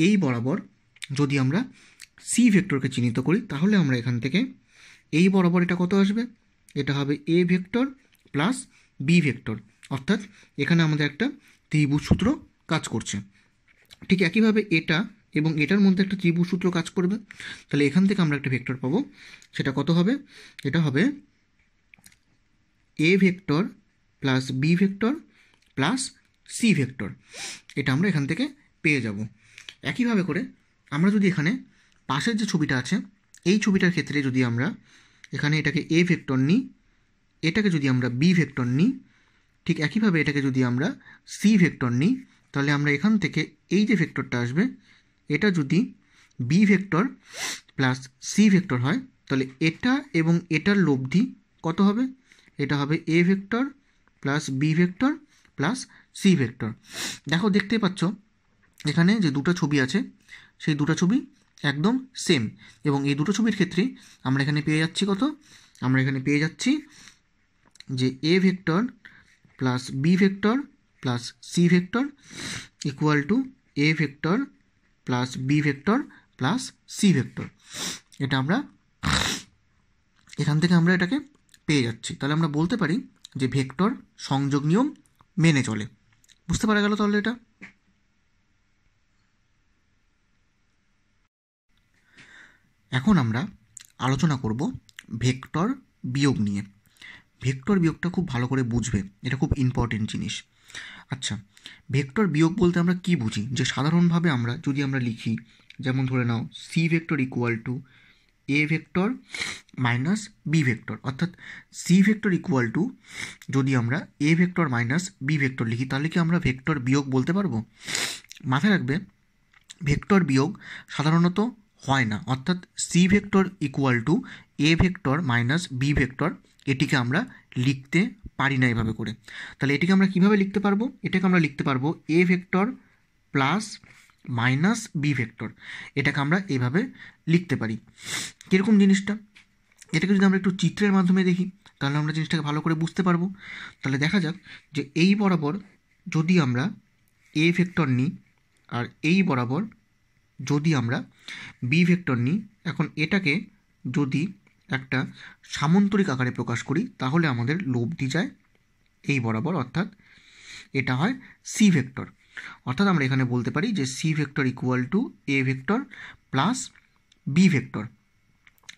এই বরাবর যদি আমরা সি ভেক্টরকে চিহ্নিত করি তাহলে আমরা এখান থেকে এই বরাবর এটা কত আসবে এটা হবে A vector plus B vector অর্থাৎ এখানে আমাদের একটা ত্রিভুজ সূত্র কাজ করছে ঠিক একইভাবে এটা এবং এটার মধ্যে একটা ত্রিভুজ সূত্র কাজ করবে তাহলে এখান থেকে আমরা একটা ভেক্টর পাবো সেটা কত হবে এটা হবে A vector plus B vector plus C vector এটা আমরা এখান থেকে পেয়ে যাব একইভাবে করে আমরা যদি এখানে পাশের যে ছবিটা আছে এই ছবিটার ক্ষেত্রে যদি আমরা এখানে এটাকে এ ভেক্টর নিই এটাকে যদি আমরা বি ভেক্টর নিই ঠিক একইভাবে এটাকে যদি আমরা সি ভেক্টর নিই তাহলে আমরা এখান থেকে এই যে ভেক্টরটা আসবে এটা যদি B vector plus C vector হয় তাহলে এটা এবং এটার লব্ধি কত হবে এটা হবে A vector plus B vector plus C vector দেখো দেখতে পাচ্ছ এখানে যে দুটো ছবি আছে সেই দুটো ছবি একদম সেম এবং এই দুটো ছবির ক্ষেত্রে আমরা এখানে পেয়ে যাচ্ছি কত আমরা এখানে পেয়ে যাচ্ছি যে A vector plus B vector plus C vector equal to A vector plus B vector plus C vector এটা আমরা এখান থেকে আমরা এটাকে পেয়ে যাচ্ছি তাহলে আমরা বলতে পারি যে ভেক্টর সংযোগ নিয়ম মেনে চলে বুঝতে পারা গেল তাহলে এটা এখন আমরা আলোচনা করব ভেক্টর বিয়োগ নিয়ে ভেক্টর বিয়োগটা খুব ভালো করে বুঝবে এটা খুব ইম্পর্টেন্ট জিনিস আচ্ছা ভেক্টর বিয়োগ বলতে আমরা কি বুঝি যে সাধারণভাবে আমরা যদি আমরা লিখি যেমন ধরে নাও C vector equal to A vector minus B vector অর্থাৎ সি ভেক্টর ইকুয়াল টু যদি আমরা A vector minus B vector লিখি তাহলে কি আমরা ভেক্টর বিয়োগ বলতে পারবো মাথায় রাখবে ভেক্টর বিয়োগ সাধারণত হয় না অর্থাৎ C vector equal to A vector minus B vector এটিকে আমরা লিখতে পারি না এভাবে করে তাহলে এটিকে আমরা কিভাবে লিখতে পারবো এটাকে আমরা লিখতে পারবো A vector plus minus B vector এটাকে আমরা এভাবে লিখতে পারি কীরকম জিনিসটা এটাকে যদি আমরা একটু চিত্রের মাধ্যমে দেখি তাহলে আমরা জিনিসটাকে ভালো করে বুঝতে পারবো তাহলে দেখা যাক যে এই বরাবর যদি আমরা এ ভেক্টর নিই আর এই বরাবর যদি আমরা বি ভেক্টর নিই এখন এটাকে যদি একটা সামন্তরিক আকারে প্রকাশ করি তাহলে আমাদের লব্ধি যায় এই বরাবর অর্থাৎ এটা হয় সি ভেক্টর অর্থাৎ আমরা এখানে বলতে পারি যে C vector equal to A vector plus B vector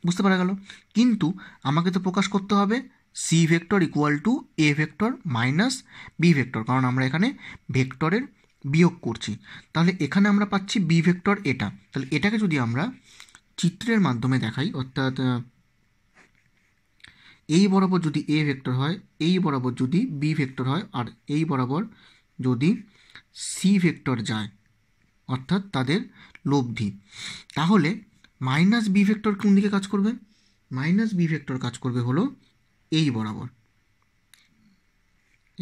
বুঝতে পারা গেল কিন্তু আমাকে তো প্রকাশ করতে হবে C vector equal to A vector minus B vector কারণ আমরা এখানে ভেক্টরের বিয়োগ করছি তাহলে এখানে আমরা পাচ্ছি বি ভেক্টর এটা তাহলে এটাকে যদি আমরা চিত্রের মাধ্যমে দেখাই অর্থাৎ এই বরাবর যদি এ ভেক্টর হয় এই বরাবর যদি বি ভেক্টর হয় আর এই বরাবর যদি সি ভেক্টর যায় অর্থাৎ তাদের লব্ধি তাহলে মাইনাস বি ভেক্টর কোন দিকে কাজ করবে মাইনাস বি ভেক্টর কাজ করবে হলো এই বরাবর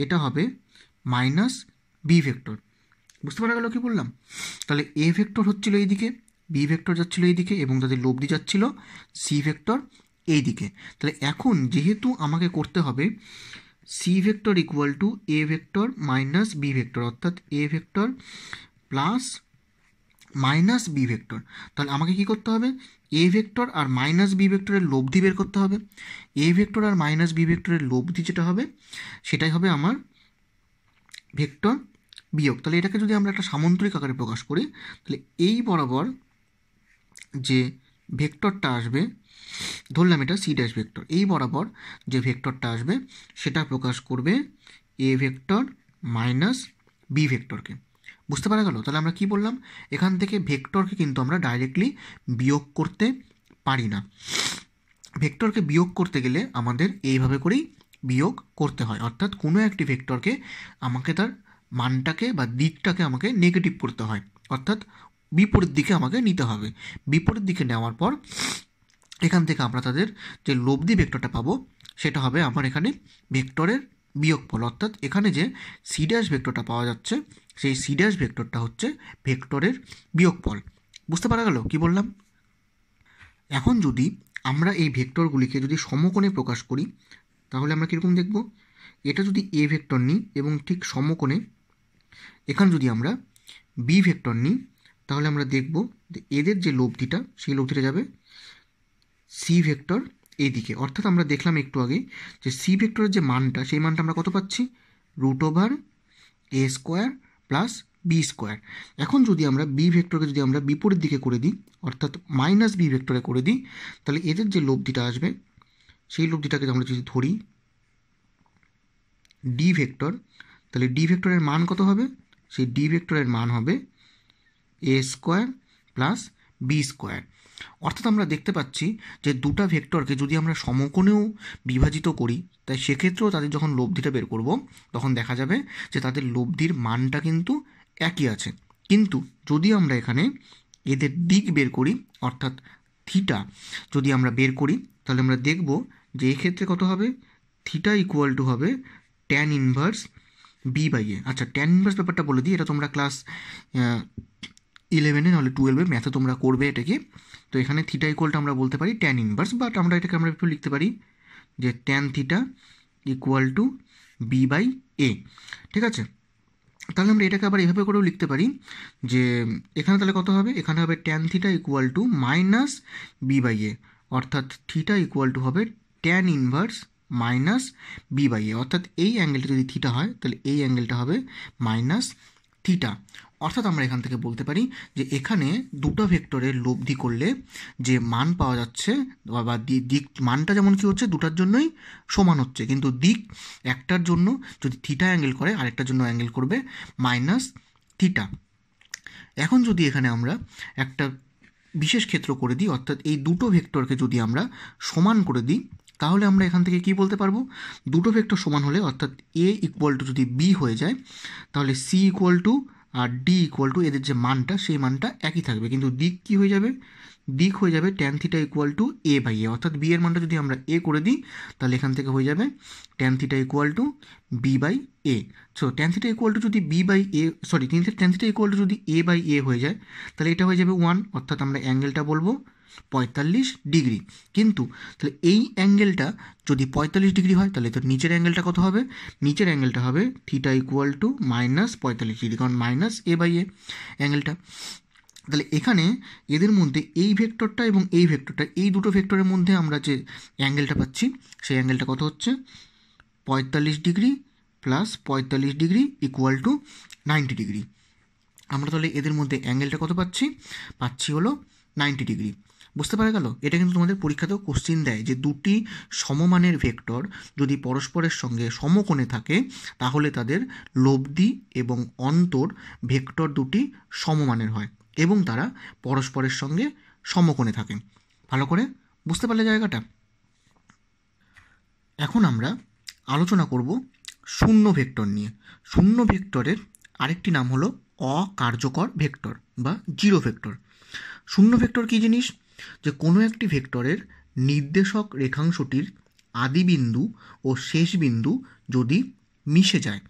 এটা হবে মাইনাস বি ভেক্টর বুঝতে পারা গেল কি বললাম তাহলে এ ভেক্টর হচ্ছিল এইদিকে বি ভেক্টর যাচ্ছিল এইদিকে এবং তাদের লব্ধি যাচ্ছিল সি ভেক্টর এই দিকে তাহলে এখন যেহেতু আমাকে করতে হবে C vector equal to A vector minus B vector অর্থাৎ A vector plus minus B vector তাহলে আমাকে কি করতে হবে এ ভেক্টর আর মাইনাস বি ভেক্টরের লব্ধি বের করতে হবে এ ভেক্টর আর মাইনাস বি ভেক্টরের লব্ধি যেটা হবে সেটাই হবে আমার ভেক্টর বিয়োগ তাহলে এটাকে যদি আমরা একটা সামন্তরিক আকারে প্রকাশ করি তাহলে এই বরাবর যে ভেক্টরটা আসবে ধরলাম এটা সি ড্যাশ ভেক্টর এই বরাবর যে ভেক্টরটা আসবে সেটা প্রকাশ করবে এ ভেক্টর মাইনাস বি ভেক্টরকে বুঝতে পারা গেল তাহলে আমরা কি বললাম এখান থেকে ভেক্টরকে কিন্তু আমরা ডাইরেক্টলি বিয়োগ করতে পারি না ভেক্টরকে বিয়োগ করতে গেলে আমাদের এইভাবে করেই বিয়োগ করতে হয় অর্থাৎ কোনো একটি ভেক্টরকে আমাকে তার মানটাকে বা দিকটাকে আমাকে নেগেটিভ করতে হয় অর্থাৎ বিপরীত দিকে আমাকে নিতে হবে বিপরীত দিকে নেওয়ার পর এখান থেকে আমরা তাদের যে লব্ধি ভেক্টরটা পাবো সেটা হবে আমার এখানে ভেক্টরের বিয়োগফল অর্থাৎ এখানে যে সি ড্যাশ ভেক্টরটা পাওয়া যাচ্ছে সেই সি ড্যাশ ভেক্টরটা হচ্ছে ভেক্টরের বিয়োগফল বুঝতে পারা গেল কি বললাম এখন যদি আমরা এই ভেক্টরগুলিকে যদি সমকোণে প্রকাশ করি তাহলে আমরা কীরকম দেখব এটা যদি এ ভেক্টর নিই এবং ঠিক সমকোণে এখান যদি আমরা বি ভেক্টর নিই তাহলে আমরা দেখব যে এদের যে লব্ধিটা সেই লব্ধিটা যাবে সি ভেক্টর এদিকে অর্থাৎ আমরা দেখলাম একটু আগে যে সি ভেক্টরের যে মানটা সেই মানটা আমরা কত পাচ্ছি root over A square plus B square এখন যদি আমরা বি ভেক্টরকে যদি আমরা বিপরীত দিকে করে দিই অর্থাৎ মাইনাস বি ভেক্টরে করে দিই তাহলে এদের যে লব্ধিটা আসবে সেই লব্ধিটাকে আমরা যদি ধরি ডি ভেক্টর তাহলে ডি ভেক্টরের মান কত হবে সেই ডি ভেক্টরের মান হবে A square plus B square অর্থাৎ আমরা দেখতে পাচ্ছি যে দুটা ভেক্টরকে যদি আমরা সমকোণেও বিভাজিত করি তাই সেক্ষেত্রেও তাদের যখন লব্ধিটা বের করব তখন দেখা যাবে যে তাদের লব্ধির মানটা কিন্তু একই আছে কিন্তু যদি আমরা এখানে এদের দিক বের করি অর্থাৎ থিটা যদি আমরা বের করি তাহলে আমরা দেখব যে এক্ষেত্রে কত হবে থিটা ইকুয়াল টু হবে tan inverse B by A আচ্ছা ট্যান ইনভার্স ব্যাপারটা বলে দিই এটা তোমরা ক্লাস ইলেভেনে নাহলে টুয়েলভে ম্যাথে তোমরা করবে এটাকে তো এখানে থিটা ইকুয়ালটা আমরা বলতে পারি ট্যান ইনভার্স বাট আমরা এটাকে আমরা একটু লিখতে পারি যে tan theta equal to B by A ঠিক আছে তাহলে আমরা এটাকে আবার এভাবে করেও লিখতে পারি যে এখানে তাহলে কত হবে এখানে হবে tan theta equal to minus B by A অর্থাৎ থিটা ইকুয়াল টু হবে tan inverse minus B by A অর্থাৎ এই অ্যাঙ্গেলটা যদি থিটা হয় তাহলে এই অ্যাঙ্গেলটা হবে মাইনাস থিটা অর্থাৎ আমরা এখান থেকে বলতে পারি যে এখানে দুটো ভেক্টরের লব্ধি করলে যে মান পাওয়া যাচ্ছে বা দিক মানটা যেমন কি হচ্ছে দুটার জন্যই সমান হচ্ছে কিন্তু দিক একটার জন্য যদি থিটা অ্যাঙ্গেল করে আরেকটার জন্য অ্যাঙ্গেল করবে মাইনাস থিটা এখন যদি এখানে আমরা একটা বিশেষ ক্ষেত্র করে দিই অর্থাৎ এই দুটো ভেক্টরকে যদি আমরা সমান করে দিই তাহলে আমরা এখান থেকে কি বলতে পারবো দুটো ভেক্টর সমান হলে অর্থাৎ এ ইকুয়াল টু যদি বি হয়ে যায় তাহলে সি ইকুয়াল টু আর ডি ইকুয়াল টু এদের যে মানটা সেই মানটা একই থাকবে কিন্তু দিক কি হয়ে যাবে দিক হয়ে যাবে tan theta equal to A by A অর্থাৎ বি এর মানটা যদি আমরা এ করে দিই তাহলে এখান থেকে হয়ে যাবে tan theta equal to B by A so tan theta equal to যদি B by A sorry tan theta equal to যদি এ বাই এ হয়ে যায় তাহলে এটা হয়ে যাবে ওয়ান অর্থাৎ আমরা অ্যাঙ্গেলটা বলবো পঁয়তাল্লিশ ডিগ্রি কিন্তু তাহলে এই অ্যাঙ্গেলটা যদি পঁয়তাল্লিশ ডিগ্রি হয় তাহলে তোর নিচের অ্যাঙ্গেলটা কত হবে নিচের অ্যাঙ্গেলটা হবে থিটা ইকুয়াল টু মাইনাস পঁয়তাল্লিশ ডিগ্রি কারণ মাইনাস এ বাই এ অ্যাঙ্গেলটা তাহলে এখানে এদের মধ্যে এই ভেক্টরটা এবং এই ভেক্টরটা এই দুটো ভেক্টরের মধ্যে আমরা যে অ্যাঙ্গেলটা পাচ্ছি সেই অ্যাঙ্গেলটা কত হচ্ছে পঁয়তাল্লিশ ডিগ্রি প্লাস পঁয়তাল্লিশ degree equal to ninety degree আমরা তাহলে এদের মধ্যে অ্যাঙ্গেলটা কত পাচ্ছি পাচ্ছি হলো নাইনটি ডিগ্রি বুঝতে পারা গেল এটা কিন্তু তোমাদের পরীক্ষাতেও কোশ্চিন দেয় যে দুটি সমমানের ভেক্টর যদি পরস্পরের সঙ্গে সমকোণে থাকে তাহলে তাদের লব্ধি এবং অন্তর ভেক্টর দুটি সমমানের হয় এবং তারা পরস্পরের সঙ্গে সমকোণে থাকে ভালো করে বুঝতে পারলে জায়গাটা এখন আমরা আলোচনা করব শূন্য ভেক্টর নিয়ে শূন্য ভেক্টরের আরেকটি নাম হলো অকার্যকর ভেক্টর বা জিরো ভেক্টর শূন্য ভেক্টর কী জিনিস যে কোনো একটি ভেক্টরের নির্দেশক রেখাংশটির আদিবিন্দু ও শেষ বিন্দু যদি মিশে যায়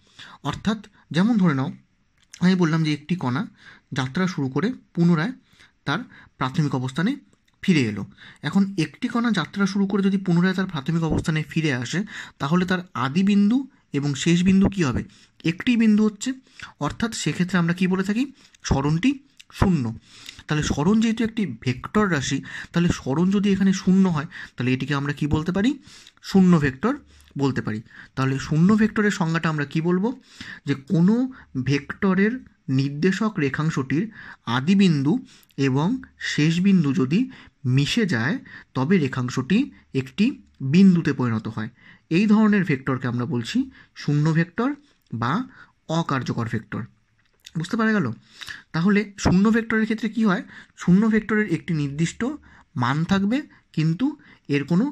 অর্থাৎ যেমন ধরে নাও আমি বললাম যে একটি কণা যাত্রা শুরু করে পুনরায় তার প্রাথমিক অবস্থানে ফিরে এলো এখন একটি কণা যাত্রা শুরু করে যদি পুনরায় তার প্রাথমিক অবস্থানে ফিরে আসে তাহলে তার আদি বিন্দু এবং শেষ বিন্দু কী হবে একটি বিন্দু হচ্ছে অর্থাৎ সেক্ষেত্রে আমরা কি বলে থাকি স্মরণটি শূন্য তাহলে স্মরণ যেহেতু একটি ভেক্টর রাশি তাহলে স্মরণ যদি এখানে শূন্য হয় তাহলে এটিকে আমরা কি বলতে পারি শূন্য ভেক্টর বলতে পারি তাহলে শূন্য ভেক্টরের সংজ্ঞাটা আমরা কি বলবো যে কোনো ভেক্টরের নির্দেশক রেখাংশটির আদিবিন্দু এবং শেষ বিন্দু যদি মিশে যায় তবে রেখাংশটি একটি বিন্দুতে পরিণত হয় এই ধরনের ভেক্টরকে আমরা বলছি শূন্য ভেক্টর বা অকার্যকর ভেক্টর বুঝতে পারা গেল তাহলে শূন্য ভেক্টরের ক্ষেত্রে কি হয় শূন্য ভেক্টরের একটি নির্দিষ্ট মান থাকবে কিন্তু এর কোনো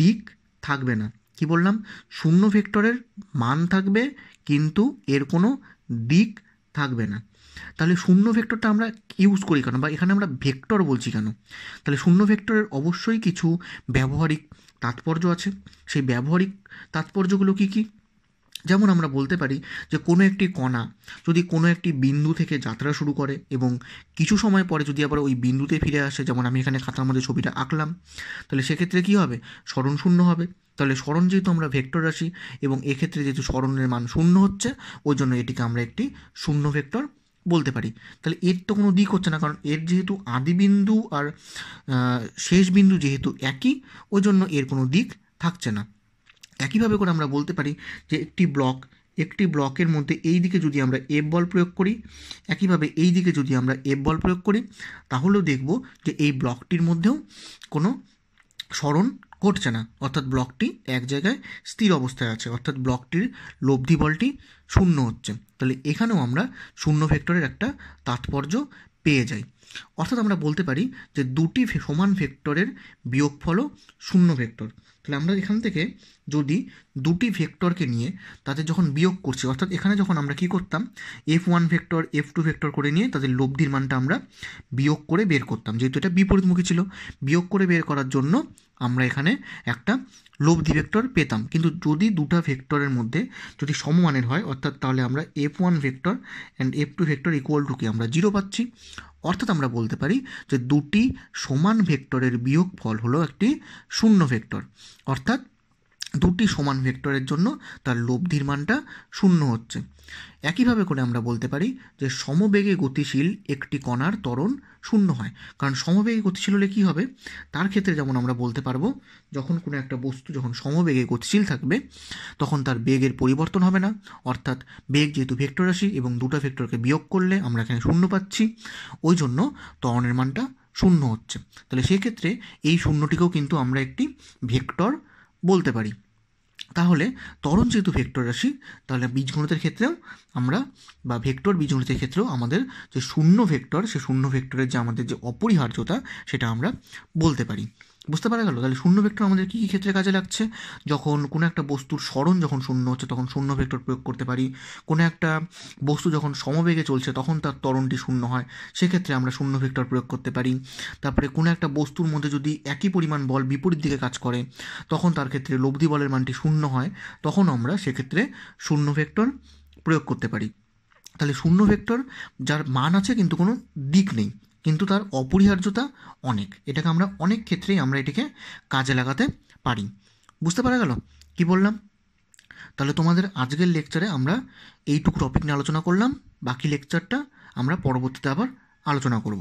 দিক থাকবে না কি বললাম শূন্য ভেক্টরের মান থাকবে কিন্তু এর কোনো দিক থাকবে না তাহলে শূন্য ভেক্টরটা আমরা ইউজ করি কেন বা এখানে আমরা ভেক্টর বলছি কেন তাহলে শূন্য ভেক্টরের অবশ্যই কিছু ব্যবহারিক তাৎপর্য আছে সেই ব্যবহারিক তাৎপর্যগুলো কী কী যেমন আমরা বলতে পারি যে কোনো একটি কণা যদি কোনো একটি বিন্দু থেকে যাত্রা শুরু করে এবং কিছু সময় পরে যদি আবার ওই বিন্দুতে ফিরে আসে যেমন আমি এখানে খাতার মধ্যে ছবিটা আঁকলাম তাহলে সেক্ষেত্রে কী হবে স্মরণ শূন্য হবে তাহলে স্মরণ যেহেতু আমরা ভেক্টর রাশি এবং এক্ষেত্রে যেহেতু স্মরণের মান শূন্য হচ্ছে ওই জন্য এটিকে আমরা একটি শূন্য ভেক্টর বলতে পারি তাহলে এর তো কোনো দিক হচ্ছে না কারণ এর যেহেতু আদি বিন্দু আর শেষ বিন্দু যেহেতু একই ওই জন্য এর কোনো দিক থাকছে না একইভাবে করে আমরা বলতে পারি যে একটি ব্লক একটি ব্লকের মধ্যে এই দিকে যদি আমরা এফ বল প্রয়োগ করি একইভাবে এই দিকে যদি আমরা এফ বল প্রয়োগ করি তাহলেও দেখব যে এই ব্লকটির মধ্যেও কোনো স্মরণ ঘটছে না অর্থাৎ ব্লকটি এক জায়গায় স্থির অবস্থায় আছে অর্থাৎ ব্লকটির লব্ধি বলটি শূন্য হচ্ছে তাহলে এখানেও আমরা শূন্য ভেক্টরের একটা তাৎপর্য পেয়ে যাই অর্থাৎ আমরা বলতে পারি যে দুটি সমান ভেক্টরের বিয়োগফলও শূন্য ভেক্টর তাহলে আমরা এখান থেকে যদি দুটি ভেক্টরকে নিয়ে তাদের যখন বিয়োগ করছি অর্থাৎ এখানে যখন আমরা কি করতাম F one vector F two vector করে নিয়ে তাদের লব্ধির মানটা আমরা বিয়োগ করে বের করতাম যেহেতু এটা বিপরীতমুখী ছিল বিয়োগ করে বের করার জন্য আমরা এখানে একটা লব্ধি ভেক্টর পেতাম কিন্তু যদি দুটা ভেক্টরের মধ্যে যদি সমমানের হয় অর্থাৎ তাহলে আমরা F one vector and F two vector equal to কি আমরা জিরো পাচ্ছি অর্থাৎ আমরা বলতে পারি যে দুটি সমান ভেক্টরের বিয়োগফল হলো একটি শূন্য ভেক্টর অর্থাৎ দুটি সমান ভেক্টরের জন্য তার লব্ধির মানটা শূন্য হচ্ছে একইভাবে করে আমরা বলতে পারি যে সমবেগে গতিশীল একটি কণার ত্বরণ শূন্য হয় কারণ সমবেগে গতিশীল হলে কী হবে তার ক্ষেত্রে যেমন আমরা বলতে পারবো যখন কোনো একটা বস্তু যখন সমবেগে গতিশীল থাকবে তখন তার বেগের পরিবর্তন হবে না অর্থাৎ বেগ যেহেতু ভেক্টর রাশি এবং দুটো ভেক্টরকে বিয়োগ করলে আমরা এখানে শূন্য পাচ্ছি ওই জন্য ত্বরণের মানটা শূন্য হচ্ছে তাহলে সেক্ষেত্রে এই শূন্যটিকেও কিন্তু আমরা একটি ভেক্টর বলতে পারি তাহলে তরণ যেহেতু ভেক্টর রাশি তাহলে বীজগণিতের ক্ষেত্রেও আমরা বা ভেক্টর বীজগণিতের ক্ষেত্রেও আমাদের যে শূন্য ভেক্টর সে শূন্য ভেক্টরের যে আমাদের যে অপরিহার্যতা সেটা আমরা বলতে পারি বুঝতে পারা গেল তাহলে শূন্য ভেক্টর আমাদের কী কী ক্ষেত্রে কাজে লাগছে যখন কোনো একটা বস্তুর স্মরণ যখন শূন্য হচ্ছে তখন শূন্য ভেক্টর প্রয়োগ করতে পারি কোনো একটা বস্তু যখন সমবেগে চলছে তখন তার তরণটি শূন্য হয় সেক্ষেত্রে আমরা শূন্য ভেক্টর প্রয়োগ করতে পারি তারপরে কোনো একটা বস্তুর মধ্যে যদি একই পরিমাণ বল বিপরীত দিকে কাজ করে তখন তার ক্ষেত্রে লব্ধি বলের মানটি শূন্য হয় তখন আমরা সেক্ষেত্রে শূন্য ভেক্টর প্রয়োগ করতে পারি তাহলে শূন্য ভেক্টর যার মান আছে কিন্তু কোনো দিক নেই কিন্তু তার অপরিহার্যতা অনেক এটাকে আমরা অনেক ক্ষেত্রেই আমরা এটিকে কাজে লাগাতে পারি বুঝতে পারা গেল কি বললাম তাহলে তোমাদের আজকের লেকচারে আমরা এইটুকু টপিক নিয়ে আলোচনা করলাম বাকি লেকচারটা আমরা পরবর্তীতে আবার আলোচনা করব